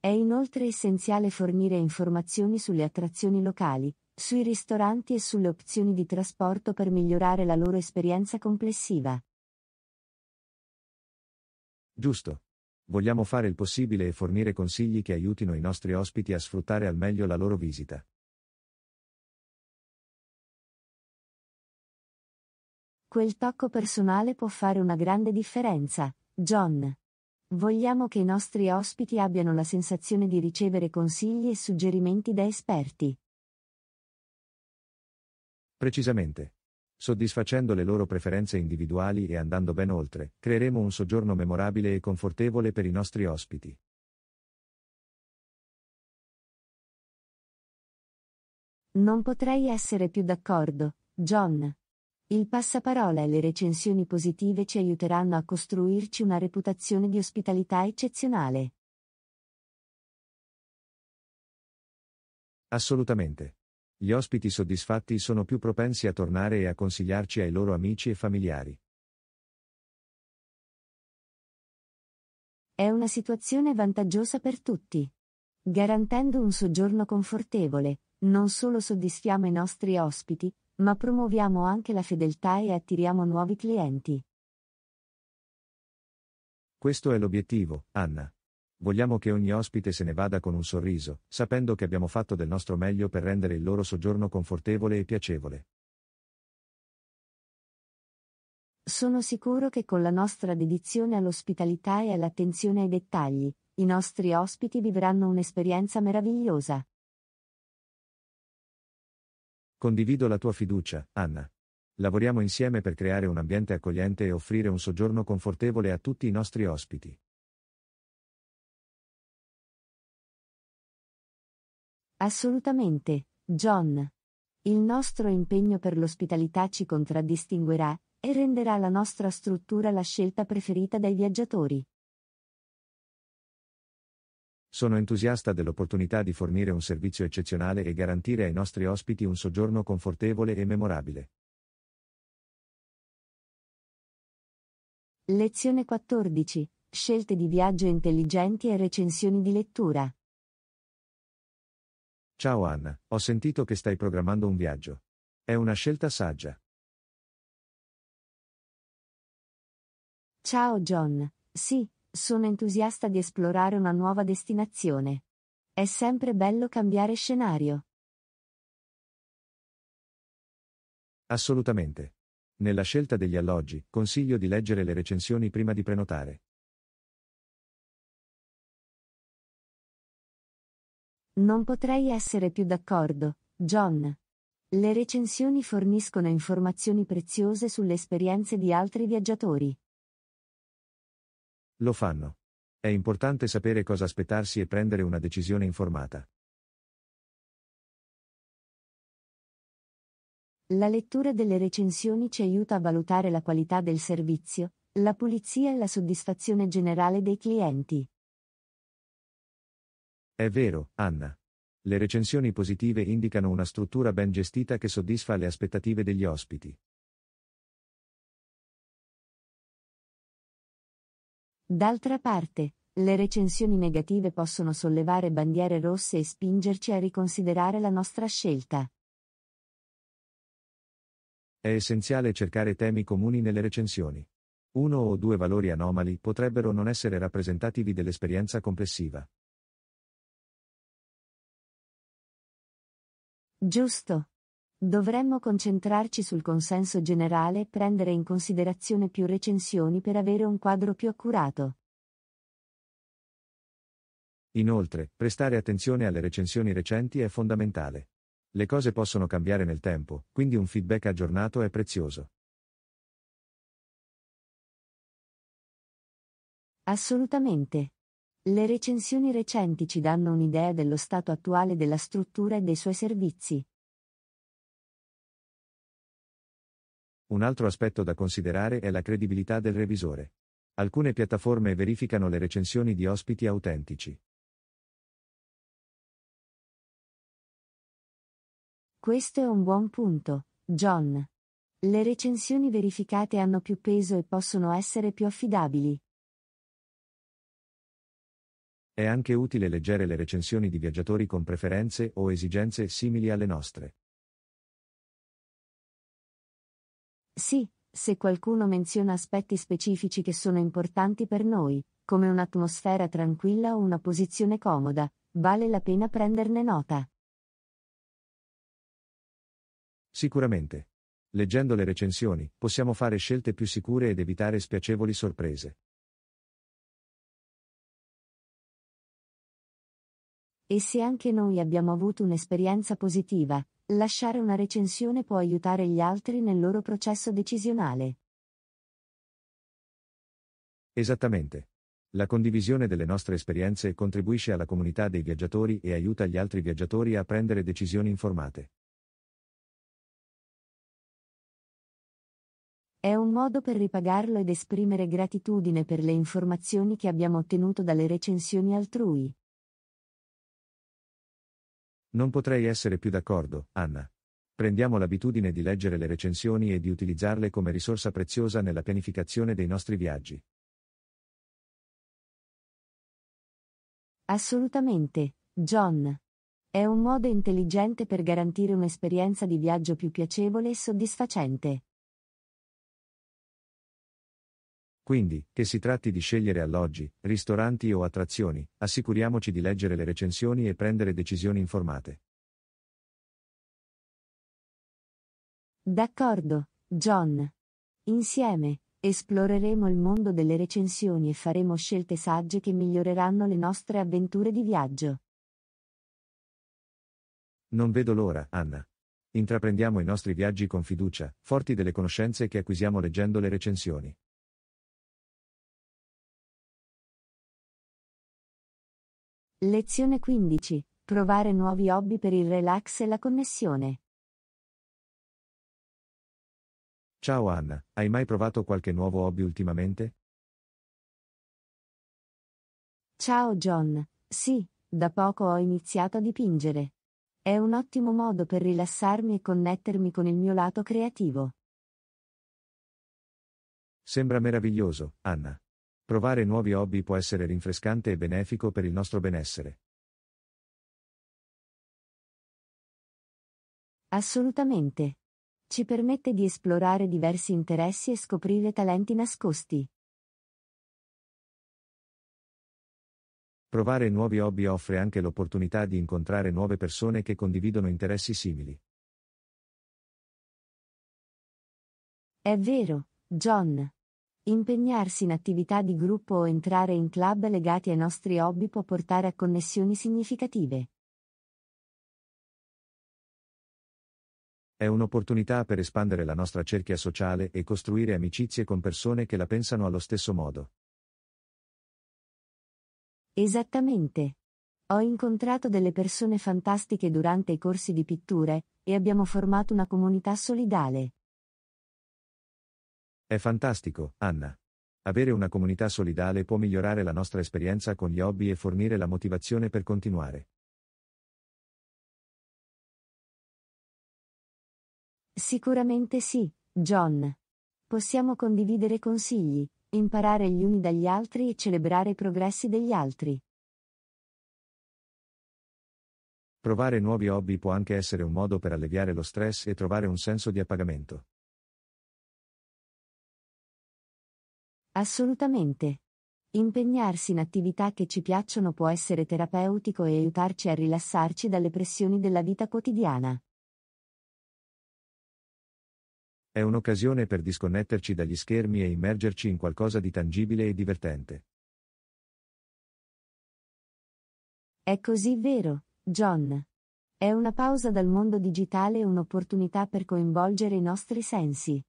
Speaker 4: È inoltre essenziale fornire informazioni sulle attrazioni locali, sui ristoranti e sulle opzioni di trasporto per migliorare la loro esperienza complessiva.
Speaker 3: Giusto. Vogliamo fare il possibile e fornire consigli che aiutino i nostri ospiti a sfruttare al meglio la loro visita.
Speaker 1: Quel tocco personale può fare una grande differenza, John. Vogliamo che
Speaker 4: i nostri ospiti abbiano la sensazione di ricevere consigli e suggerimenti da esperti.
Speaker 3: Precisamente. Soddisfacendo le loro preferenze individuali e andando ben oltre, creeremo un soggiorno memorabile e confortevole per i nostri ospiti.
Speaker 1: Non potrei essere più d'accordo, John. Il passaparola
Speaker 4: e le recensioni positive ci aiuteranno a costruirci una reputazione di ospitalità eccezionale.
Speaker 3: Assolutamente. Gli ospiti soddisfatti sono più propensi a tornare e a consigliarci ai loro amici e familiari.
Speaker 1: È una situazione vantaggiosa per tutti. Garantendo un soggiorno confortevole,
Speaker 4: non solo soddisfiamo i nostri ospiti, ma promuoviamo anche la fedeltà e attiriamo nuovi clienti.
Speaker 3: Questo è l'obiettivo, Anna. Vogliamo che ogni ospite se ne vada con un sorriso, sapendo che abbiamo fatto del nostro meglio per rendere il loro soggiorno confortevole e piacevole.
Speaker 4: Sono sicuro che con la nostra dedizione all'ospitalità e all'attenzione ai dettagli, i nostri ospiti vivranno un'esperienza meravigliosa.
Speaker 3: Condivido la tua fiducia, Anna. Lavoriamo insieme per creare un ambiente accogliente e offrire un soggiorno confortevole a tutti i nostri ospiti.
Speaker 1: Assolutamente,
Speaker 4: John. Il nostro impegno per l'ospitalità ci contraddistinguerà e renderà la nostra struttura la scelta preferita dai viaggiatori.
Speaker 3: Sono entusiasta dell'opportunità di fornire un servizio eccezionale e garantire ai nostri ospiti un soggiorno confortevole e memorabile.
Speaker 4: Lezione 14. Scelte di viaggio intelligenti e recensioni di lettura.
Speaker 3: Ciao Anna, ho sentito che stai programmando un viaggio. È una scelta saggia.
Speaker 4: Ciao John, sì, sono entusiasta di esplorare una nuova destinazione. È sempre bello cambiare scenario.
Speaker 3: Assolutamente. Nella scelta degli alloggi, consiglio di leggere le recensioni prima di prenotare.
Speaker 1: Non potrei essere più d'accordo,
Speaker 4: John. Le recensioni forniscono informazioni preziose sulle esperienze di altri viaggiatori.
Speaker 3: Lo fanno. È importante sapere cosa aspettarsi e prendere una decisione informata.
Speaker 4: La lettura delle recensioni ci aiuta a valutare la qualità del servizio, la pulizia e la soddisfazione generale dei clienti.
Speaker 3: È vero, Anna. Le recensioni positive indicano una struttura ben gestita che soddisfa le aspettative degli ospiti.
Speaker 1: D'altra parte, le
Speaker 4: recensioni negative possono sollevare bandiere rosse e spingerci a riconsiderare la nostra scelta.
Speaker 3: È essenziale cercare temi comuni nelle recensioni. Uno o due valori anomali potrebbero non essere rappresentativi dell'esperienza complessiva.
Speaker 4: Giusto. Dovremmo concentrarci sul consenso generale e prendere in considerazione più recensioni per avere un quadro più accurato.
Speaker 3: Inoltre, prestare attenzione alle recensioni recenti è fondamentale. Le cose possono cambiare nel tempo, quindi un feedback aggiornato è prezioso.
Speaker 1: Assolutamente.
Speaker 4: Le recensioni recenti ci danno un'idea dello stato attuale della struttura e dei suoi
Speaker 1: servizi.
Speaker 3: Un altro aspetto da considerare è la credibilità del revisore. Alcune piattaforme verificano le recensioni di ospiti autentici.
Speaker 1: Questo è un buon punto, John. Le recensioni verificate
Speaker 4: hanno più peso e possono essere più affidabili.
Speaker 3: È anche utile leggere le recensioni di viaggiatori con preferenze o esigenze simili alle nostre.
Speaker 1: Sì, se
Speaker 4: qualcuno menziona aspetti specifici che sono importanti per noi, come un'atmosfera tranquilla o una posizione comoda, vale la pena prenderne nota.
Speaker 3: Sicuramente. Leggendo le recensioni, possiamo fare scelte più sicure ed evitare spiacevoli sorprese.
Speaker 1: E se anche noi abbiamo avuto un'esperienza
Speaker 4: positiva, lasciare una recensione può aiutare gli altri nel loro processo decisionale.
Speaker 3: Esattamente. La condivisione delle nostre esperienze contribuisce alla comunità dei viaggiatori e aiuta gli altri viaggiatori a prendere decisioni informate.
Speaker 4: È un modo per ripagarlo ed esprimere gratitudine per le informazioni che abbiamo ottenuto dalle recensioni altrui.
Speaker 3: Non potrei essere più d'accordo, Anna. Prendiamo l'abitudine di leggere le recensioni e di utilizzarle come risorsa preziosa nella pianificazione dei nostri viaggi.
Speaker 4: Assolutamente, John. È un modo intelligente per garantire un'esperienza di viaggio più piacevole e soddisfacente.
Speaker 3: Quindi, che si tratti di scegliere alloggi, ristoranti o attrazioni, assicuriamoci di leggere le recensioni e prendere decisioni informate.
Speaker 1: D'accordo, John.
Speaker 4: Insieme, esploreremo il mondo delle recensioni e faremo scelte sagge che miglioreranno le nostre avventure di viaggio.
Speaker 3: Non vedo l'ora, Anna. Intraprendiamo i nostri viaggi con fiducia, forti delle conoscenze che acquisiamo leggendo le recensioni.
Speaker 1: Lezione 15. Provare nuovi hobby per il relax e la connessione.
Speaker 3: Ciao Anna, hai mai provato qualche nuovo hobby ultimamente?
Speaker 4: Ciao John, sì, da poco ho iniziato a dipingere. È un ottimo modo per rilassarmi e connettermi con il mio lato creativo.
Speaker 3: Sembra meraviglioso, Anna. Provare nuovi hobby può essere rinfrescante e benefico per il nostro benessere.
Speaker 1: Assolutamente. Ci permette di esplorare diversi interessi e scoprire talenti nascosti.
Speaker 3: Provare nuovi hobby offre anche l'opportunità di incontrare nuove persone che condividono interessi simili.
Speaker 1: È vero,
Speaker 4: John. Impegnarsi in attività di gruppo o entrare in club legati ai nostri hobby può portare a connessioni significative.
Speaker 3: È un'opportunità per espandere la nostra cerchia sociale e costruire amicizie con persone che la pensano allo stesso modo.
Speaker 4: Esattamente. Ho incontrato delle persone fantastiche durante i corsi di pittura e abbiamo formato una comunità solidale.
Speaker 3: È fantastico, Anna. Avere una comunità solidale può migliorare la nostra esperienza con gli hobby e fornire la motivazione per continuare.
Speaker 1: Sicuramente sì, John. Possiamo
Speaker 4: condividere consigli, imparare gli uni dagli altri e celebrare i progressi degli altri.
Speaker 3: Provare nuovi hobby può anche essere un modo per alleviare lo stress e trovare un senso di appagamento.
Speaker 4: Assolutamente. Impegnarsi in attività che ci piacciono può essere terapeutico e aiutarci a rilassarci dalle pressioni della vita quotidiana.
Speaker 3: È un'occasione per disconnetterci dagli schermi e immergerci in qualcosa di tangibile e divertente.
Speaker 1: È così vero, John. È una pausa dal
Speaker 4: mondo digitale e un'opportunità per coinvolgere i nostri sensi.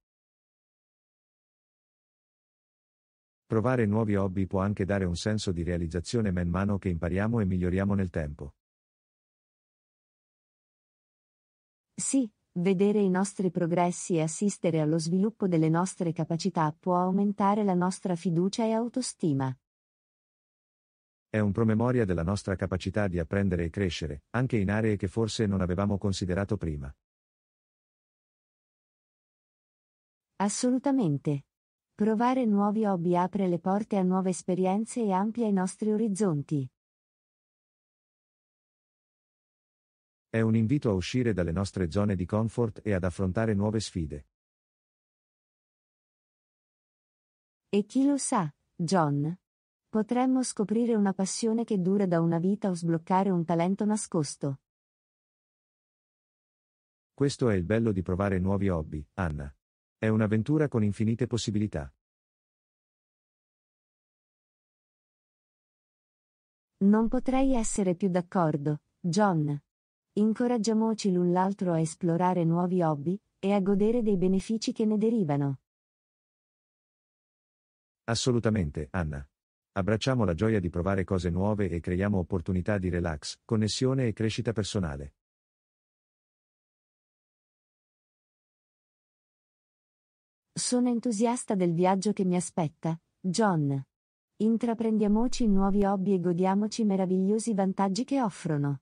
Speaker 3: Provare nuovi hobby può anche dare un senso di realizzazione man mano che impariamo e miglioriamo nel tempo.
Speaker 4: Sì, vedere i nostri progressi e assistere allo sviluppo delle nostre capacità può aumentare la nostra fiducia e autostima.
Speaker 3: È un promemoria della nostra capacità di apprendere e crescere, anche in aree che forse non avevamo considerato
Speaker 4: prima. Assolutamente. Provare nuovi hobby apre le porte a nuove esperienze e amplia i nostri orizzonti.
Speaker 3: È un invito a uscire dalle nostre zone di comfort e ad affrontare nuove sfide.
Speaker 4: E chi lo sa, John? Potremmo scoprire una passione che dura da una vita o sbloccare un talento nascosto.
Speaker 3: Questo è il bello di provare nuovi hobby, Anna. È un'avventura con infinite
Speaker 2: possibilità.
Speaker 1: Non potrei essere più d'accordo, John. Incoraggiamoci l'un
Speaker 4: l'altro a esplorare nuovi hobby e a godere dei benefici che ne derivano.
Speaker 3: Assolutamente, Anna. Abbracciamo la gioia di provare cose nuove e creiamo opportunità di relax, connessione e crescita personale.
Speaker 1: Sono entusiasta del viaggio che mi aspetta, John. Intraprendiamoci nuovi hobby e
Speaker 4: godiamoci i meravigliosi vantaggi che offrono.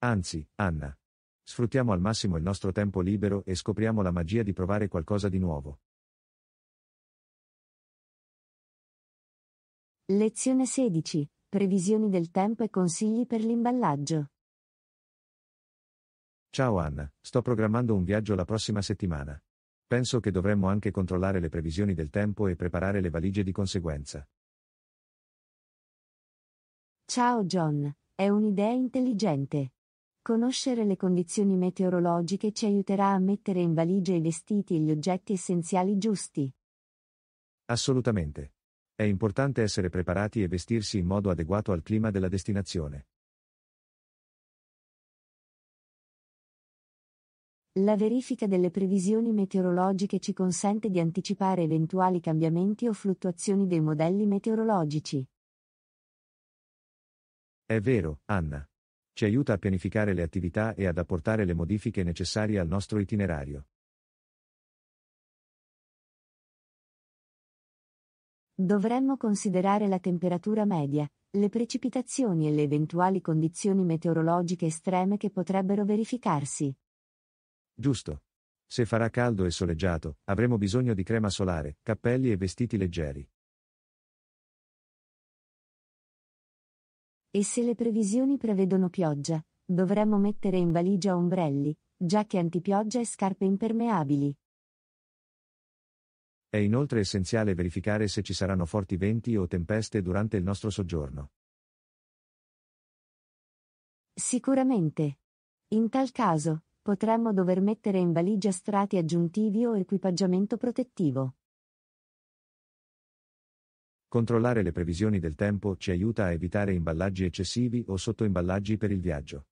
Speaker 3: Anzi, Anna. Sfruttiamo al massimo il nostro tempo libero e scopriamo la magia di provare qualcosa di nuovo.
Speaker 1: Lezione 16. Previsioni del tempo e consigli per l'imballaggio.
Speaker 3: Ciao Anna, sto programmando un viaggio la prossima settimana. Penso che dovremmo anche controllare le previsioni del tempo e preparare le valigie di conseguenza.
Speaker 4: Ciao John, è un'idea intelligente. Conoscere le condizioni meteorologiche ci aiuterà a mettere in valigia i vestiti e gli oggetti essenziali giusti.
Speaker 3: Assolutamente. È importante essere preparati e vestirsi in modo adeguato al clima della destinazione.
Speaker 1: La verifica delle previsioni meteorologiche
Speaker 4: ci consente di anticipare eventuali cambiamenti o fluttuazioni dei modelli meteorologici.
Speaker 3: È vero, Anna. Ci aiuta a pianificare le attività e ad apportare le modifiche necessarie al nostro itinerario.
Speaker 1: dovremmo considerare
Speaker 4: la temperatura media, le precipitazioni e le eventuali condizioni meteorologiche estreme che potrebbero verificarsi.
Speaker 3: Giusto. Se farà caldo e soleggiato, avremo bisogno di crema solare, cappelli e vestiti leggeri.
Speaker 4: E se le previsioni prevedono pioggia, dovremmo mettere in valigia ombrelli, giacche antipioggia e scarpe impermeabili.
Speaker 3: È inoltre essenziale verificare se ci saranno forti venti o tempeste durante il nostro soggiorno.
Speaker 1: Sicuramente.
Speaker 4: In tal caso, potremmo dover mettere in valigia strati aggiuntivi o equipaggiamento protettivo.
Speaker 3: Controllare le previsioni del tempo ci aiuta a evitare imballaggi eccessivi o sottoimballaggi per il viaggio.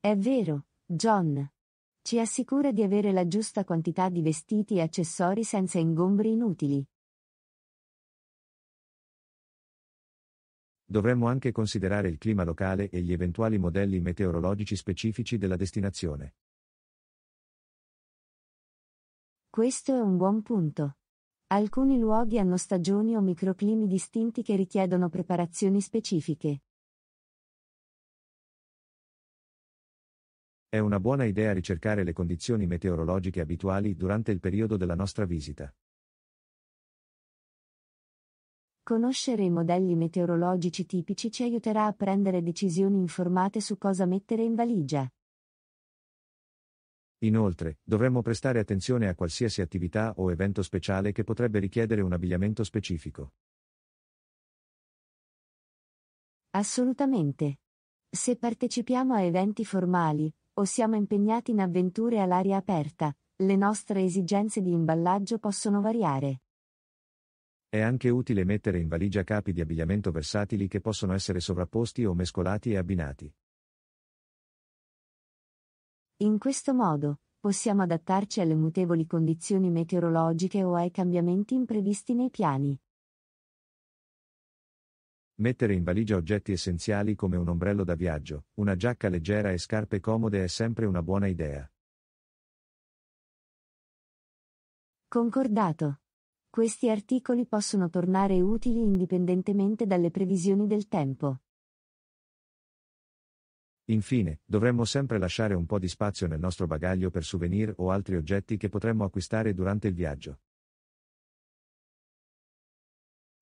Speaker 4: È vero, John. Ci assicura di avere la giusta quantità di vestiti e accessori senza ingombri inutili.
Speaker 3: Dovremmo anche considerare il clima locale e gli eventuali modelli meteorologici specifici della destinazione.
Speaker 4: Questo è un buon punto. Alcuni luoghi hanno stagioni o microclimi distinti che richiedono preparazioni specifiche.
Speaker 3: È una buona idea ricercare le condizioni meteorologiche abituali durante il periodo della nostra visita.
Speaker 4: Conoscere i modelli meteorologici tipici ci aiuterà a prendere decisioni informate su cosa mettere in valigia.
Speaker 3: Inoltre, dovremmo prestare attenzione a qualsiasi attività o evento speciale che potrebbe richiedere un abbigliamento specifico.
Speaker 4: Assolutamente. Se partecipiamo a eventi formali, o siamo impegnati in avventure all'aria aperta, le nostre esigenze di imballaggio possono variare.
Speaker 3: È anche utile mettere in valigia capi di abbigliamento versatili che possono essere sovrapposti o mescolati e abbinati.
Speaker 4: In questo modo, possiamo adattarci alle mutevoli condizioni meteorologiche o ai cambiamenti imprevisti nei piani.
Speaker 3: Mettere in valigia oggetti essenziali come un ombrello da viaggio, una giacca leggera e scarpe comode è sempre una buona idea.
Speaker 1: Concordato. Questi articoli
Speaker 4: possono tornare utili indipendentemente dalle previsioni del tempo.
Speaker 3: Infine, dovremmo sempre lasciare un po' di spazio nel nostro bagaglio per souvenir o altri oggetti che potremmo acquistare durante il viaggio.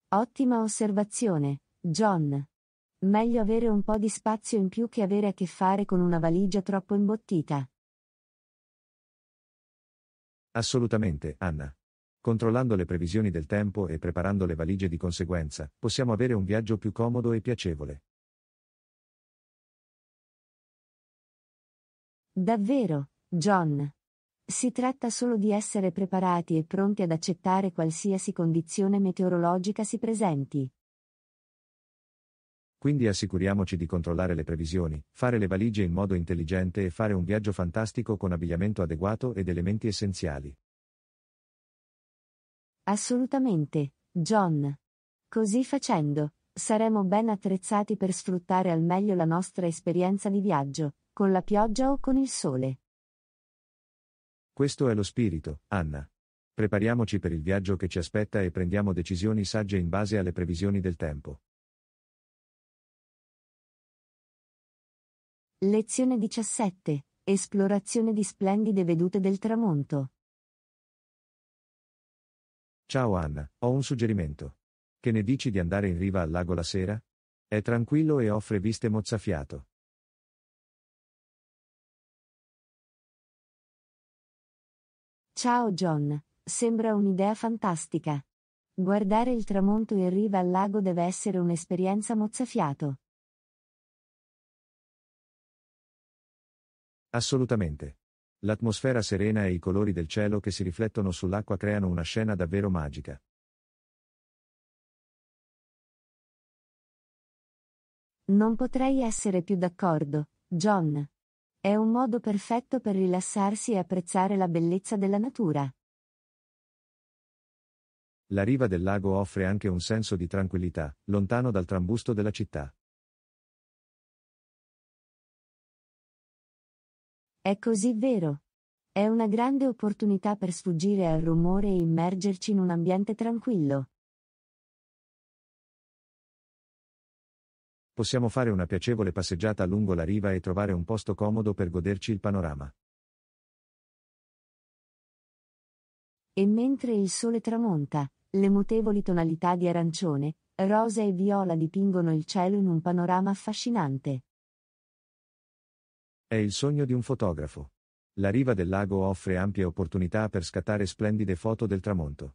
Speaker 4: Ottima osservazione, John. Meglio avere un po' di spazio in più che avere a che fare con una valigia troppo imbottita.
Speaker 3: Assolutamente, Anna. Controllando le previsioni del tempo e preparando le valigie di conseguenza, possiamo avere un viaggio più comodo e piacevole.
Speaker 1: Davvero, John.
Speaker 4: Si tratta solo di essere preparati e pronti ad accettare qualsiasi condizione meteorologica si presenti.
Speaker 3: Quindi assicuriamoci di controllare le previsioni, fare le valigie in modo intelligente e fare un viaggio fantastico con abbigliamento adeguato ed elementi essenziali.
Speaker 4: Assolutamente, John. Così facendo, saremo ben attrezzati per sfruttare al meglio la nostra esperienza di viaggio, con la pioggia o con il sole.
Speaker 3: Questo è lo spirito, Anna. Prepariamoci per il viaggio che ci aspetta e prendiamo decisioni sagge in base alle previsioni del tempo.
Speaker 1: Lezione 17. Esplorazione di splendide vedute del tramonto.
Speaker 3: Ciao Anna, ho un suggerimento. Che ne dici di andare in riva al lago la sera? È tranquillo e offre viste
Speaker 2: mozzafiato.
Speaker 1: Ciao John, sembra un'idea fantastica. Guardare
Speaker 4: il tramonto in riva al lago deve essere un'esperienza mozzafiato.
Speaker 3: Assolutamente. L'atmosfera serena e i colori del cielo che si riflettono sull'acqua creano una scena davvero magica.
Speaker 1: Non potrei essere più d'accordo, John. È un modo perfetto per rilassarsi e apprezzare
Speaker 4: la bellezza della natura.
Speaker 3: La riva del lago offre anche un senso di tranquillità, lontano dal trambusto della città.
Speaker 1: È così vero. È una
Speaker 4: grande opportunità per sfuggire al rumore e immergerci in un ambiente tranquillo.
Speaker 3: Possiamo fare una piacevole passeggiata lungo la riva e trovare un posto comodo per goderci il panorama.
Speaker 4: E mentre il sole tramonta, le mutevoli tonalità di arancione, rosa e viola dipingono il cielo in un panorama affascinante.
Speaker 3: È il sogno di un fotografo. La riva del lago offre ampie opportunità per scattare splendide foto del tramonto.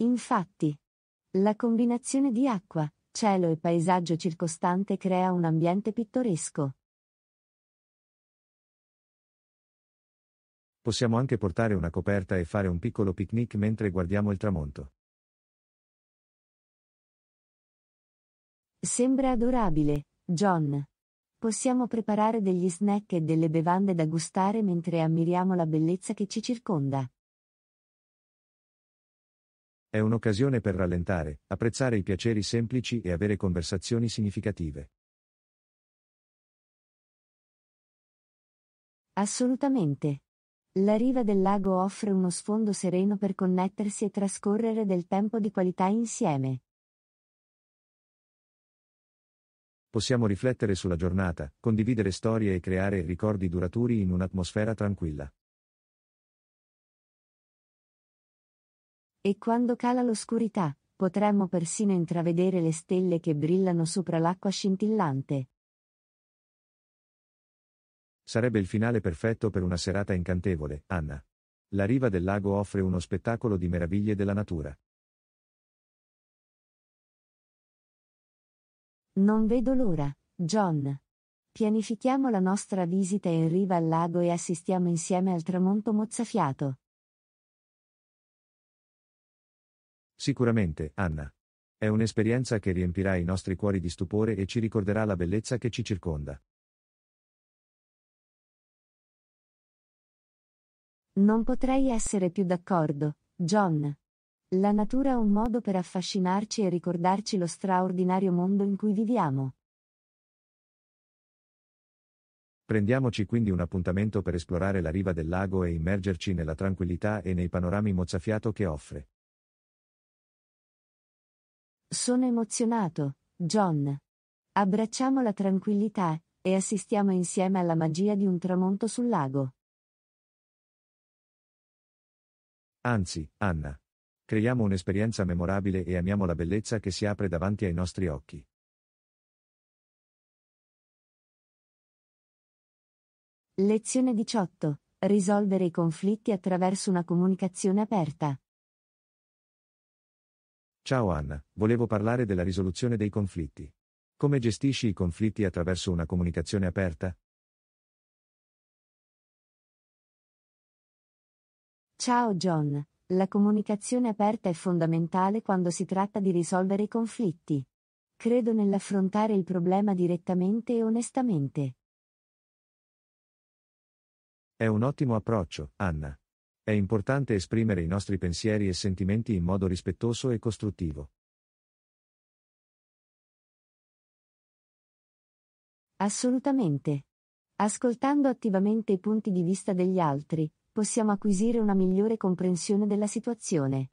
Speaker 1: Infatti, la combinazione
Speaker 4: di acqua, cielo e paesaggio circostante crea un ambiente pittoresco.
Speaker 3: Possiamo anche portare una coperta e fare un piccolo picnic mentre guardiamo il tramonto.
Speaker 1: Sembra adorabile, John. Possiamo
Speaker 4: preparare degli snack e delle bevande da gustare mentre ammiriamo la bellezza che ci circonda.
Speaker 3: È un'occasione per rallentare, apprezzare i piaceri semplici e avere conversazioni significative.
Speaker 1: Assolutamente. La riva del lago offre
Speaker 4: uno sfondo sereno per connettersi e trascorrere del tempo di qualità insieme.
Speaker 3: possiamo riflettere sulla giornata, condividere storie e creare ricordi duraturi in un'atmosfera tranquilla.
Speaker 4: E quando cala l'oscurità, potremmo persino intravedere le stelle che brillano sopra l'acqua scintillante.
Speaker 3: Sarebbe il finale perfetto per una serata incantevole, Anna. La riva del lago offre uno spettacolo di meraviglie della natura.
Speaker 1: Non vedo l'ora, John. Pianifichiamo
Speaker 4: la nostra visita in riva al lago e assistiamo insieme al tramonto mozzafiato.
Speaker 3: Sicuramente, Anna. È un'esperienza che riempirà i nostri cuori di stupore e ci ricorderà la bellezza che ci circonda.
Speaker 1: Non potrei essere più d'accordo, John. La natura è un modo per affascinarci e ricordarci
Speaker 4: lo straordinario mondo in cui viviamo.
Speaker 3: Prendiamoci quindi un appuntamento per esplorare la riva del lago e immergerci nella tranquillità e nei panorami mozzafiato che offre.
Speaker 4: Sono emozionato, John. Abbracciamo la tranquillità e assistiamo insieme alla magia di un tramonto sul lago.
Speaker 3: Anzi, Anna, Creiamo un'esperienza memorabile e amiamo la bellezza che si apre davanti ai nostri occhi.
Speaker 1: Lezione 18. Risolvere i conflitti attraverso una
Speaker 4: comunicazione aperta.
Speaker 3: Ciao Anna, volevo parlare della risoluzione dei conflitti. Come gestisci i conflitti attraverso una comunicazione aperta?
Speaker 1: Ciao John, la comunicazione aperta è fondamentale quando si tratta di risolvere i
Speaker 4: conflitti. Credo nell'affrontare il problema direttamente e onestamente.
Speaker 3: È un ottimo approccio, Anna. È importante esprimere i nostri pensieri e sentimenti in modo rispettoso e costruttivo.
Speaker 1: Assolutamente. Ascoltando attivamente i punti di vista degli altri, possiamo acquisire una migliore
Speaker 4: comprensione della situazione.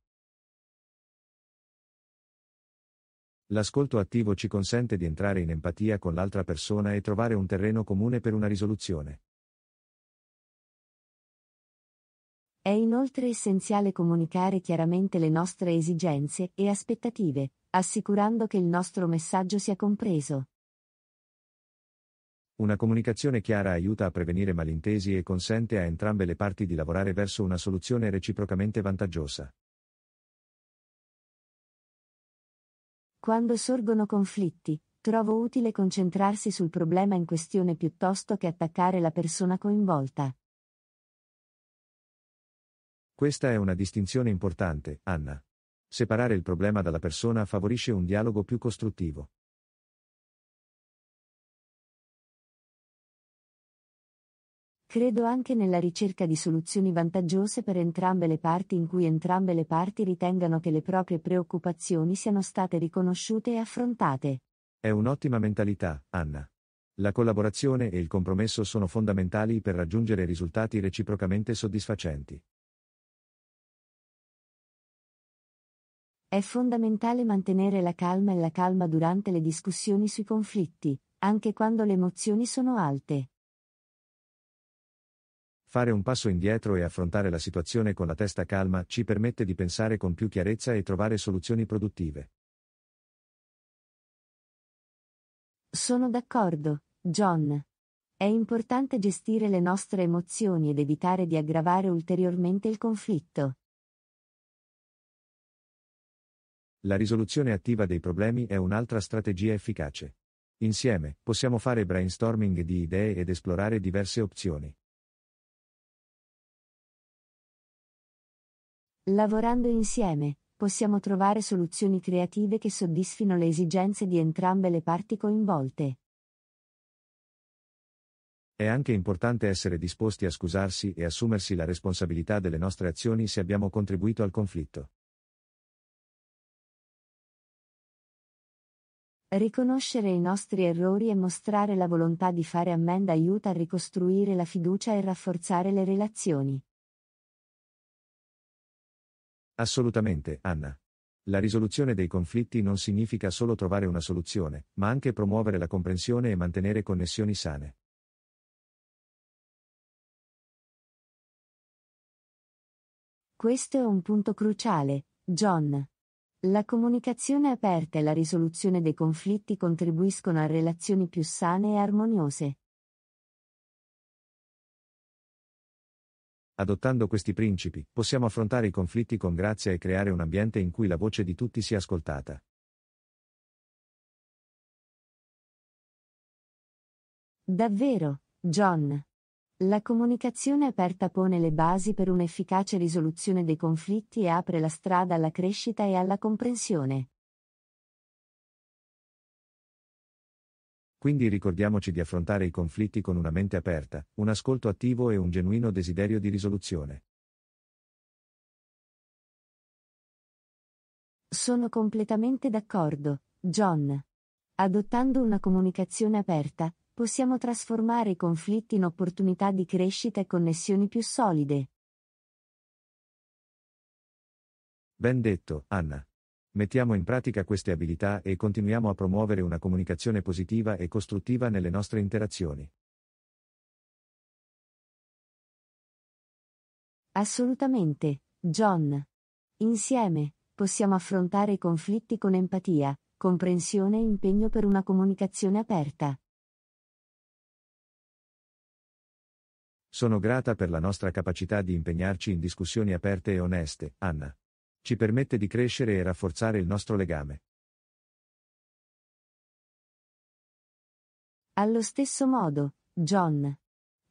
Speaker 3: L'ascolto attivo ci consente di entrare in empatia con l'altra persona e trovare un terreno comune per una risoluzione.
Speaker 1: È inoltre
Speaker 4: essenziale comunicare chiaramente le nostre esigenze e aspettative, assicurando che il nostro messaggio sia compreso.
Speaker 3: Una comunicazione chiara aiuta a prevenire malintesi e consente a entrambe le parti di lavorare verso una soluzione reciprocamente vantaggiosa.
Speaker 4: Quando sorgono conflitti, trovo utile concentrarsi sul problema in questione piuttosto che attaccare la persona coinvolta.
Speaker 3: Questa è una distinzione importante, Anna. Separare il problema dalla persona favorisce un dialogo più costruttivo.
Speaker 1: Credo anche nella ricerca di soluzioni vantaggiose per entrambe
Speaker 4: le parti in cui entrambe le parti ritengano che le proprie preoccupazioni siano state riconosciute e affrontate.
Speaker 3: È un'ottima mentalità, Anna. La collaborazione e il compromesso sono fondamentali per raggiungere risultati reciprocamente soddisfacenti.
Speaker 4: È fondamentale mantenere la calma e la calma durante le discussioni sui conflitti, anche quando le emozioni sono alte.
Speaker 3: Fare un passo indietro e affrontare la situazione con la testa calma ci permette di pensare con più chiarezza e trovare soluzioni produttive.
Speaker 4: Sono d'accordo, John. È importante gestire le nostre emozioni ed evitare di aggravare ulteriormente il conflitto.
Speaker 3: La risoluzione attiva dei problemi è un'altra strategia efficace. Insieme, possiamo fare brainstorming di idee ed esplorare diverse opzioni.
Speaker 4: Lavorando insieme, possiamo trovare soluzioni creative che soddisfino le esigenze di entrambe le parti coinvolte.
Speaker 3: È anche importante essere disposti a scusarsi e assumersi la responsabilità delle nostre azioni se abbiamo contribuito al conflitto.
Speaker 4: Riconoscere i nostri errori e mostrare la volontà di fare ammenda aiuta a ricostruire la fiducia e rafforzare le relazioni.
Speaker 3: Assolutamente, Anna. La risoluzione dei conflitti non significa solo trovare una soluzione, ma anche promuovere la comprensione e mantenere connessioni sane.
Speaker 1: Questo è un punto cruciale, John. La comunicazione aperta e la
Speaker 4: risoluzione dei conflitti contribuiscono a relazioni più sane e armoniose.
Speaker 3: Adottando questi principi, possiamo affrontare i conflitti con grazia e creare un ambiente in cui la voce di tutti sia ascoltata.
Speaker 1: Davvero, John. La comunicazione aperta pone le basi per un'efficace risoluzione
Speaker 4: dei conflitti e apre la strada alla crescita e alla comprensione.
Speaker 3: Quindi ricordiamoci di affrontare i conflitti con una mente aperta, un ascolto attivo e un genuino desiderio di risoluzione.
Speaker 4: Sono completamente d'accordo, John. Adottando una comunicazione aperta, possiamo trasformare i conflitti in opportunità di crescita e connessioni più solide.
Speaker 3: Ben detto, Anna. Mettiamo in pratica queste abilità e continuiamo a promuovere una comunicazione positiva e costruttiva nelle nostre interazioni.
Speaker 1: Assolutamente,
Speaker 4: John. Insieme, possiamo affrontare i conflitti con empatia, comprensione e impegno per una comunicazione aperta.
Speaker 3: Sono grata per la nostra capacità di impegnarci in discussioni aperte e oneste, Anna. Ci permette di crescere e rafforzare il nostro legame.
Speaker 1: Allo stesso modo,
Speaker 4: John.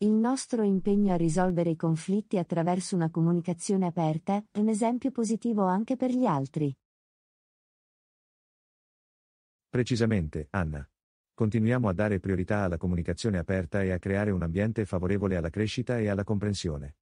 Speaker 4: Il nostro impegno a risolvere i conflitti attraverso una comunicazione aperta è un esempio positivo anche per gli altri.
Speaker 3: Precisamente, Anna. Continuiamo a dare priorità alla comunicazione aperta e a creare un ambiente favorevole alla crescita e alla comprensione.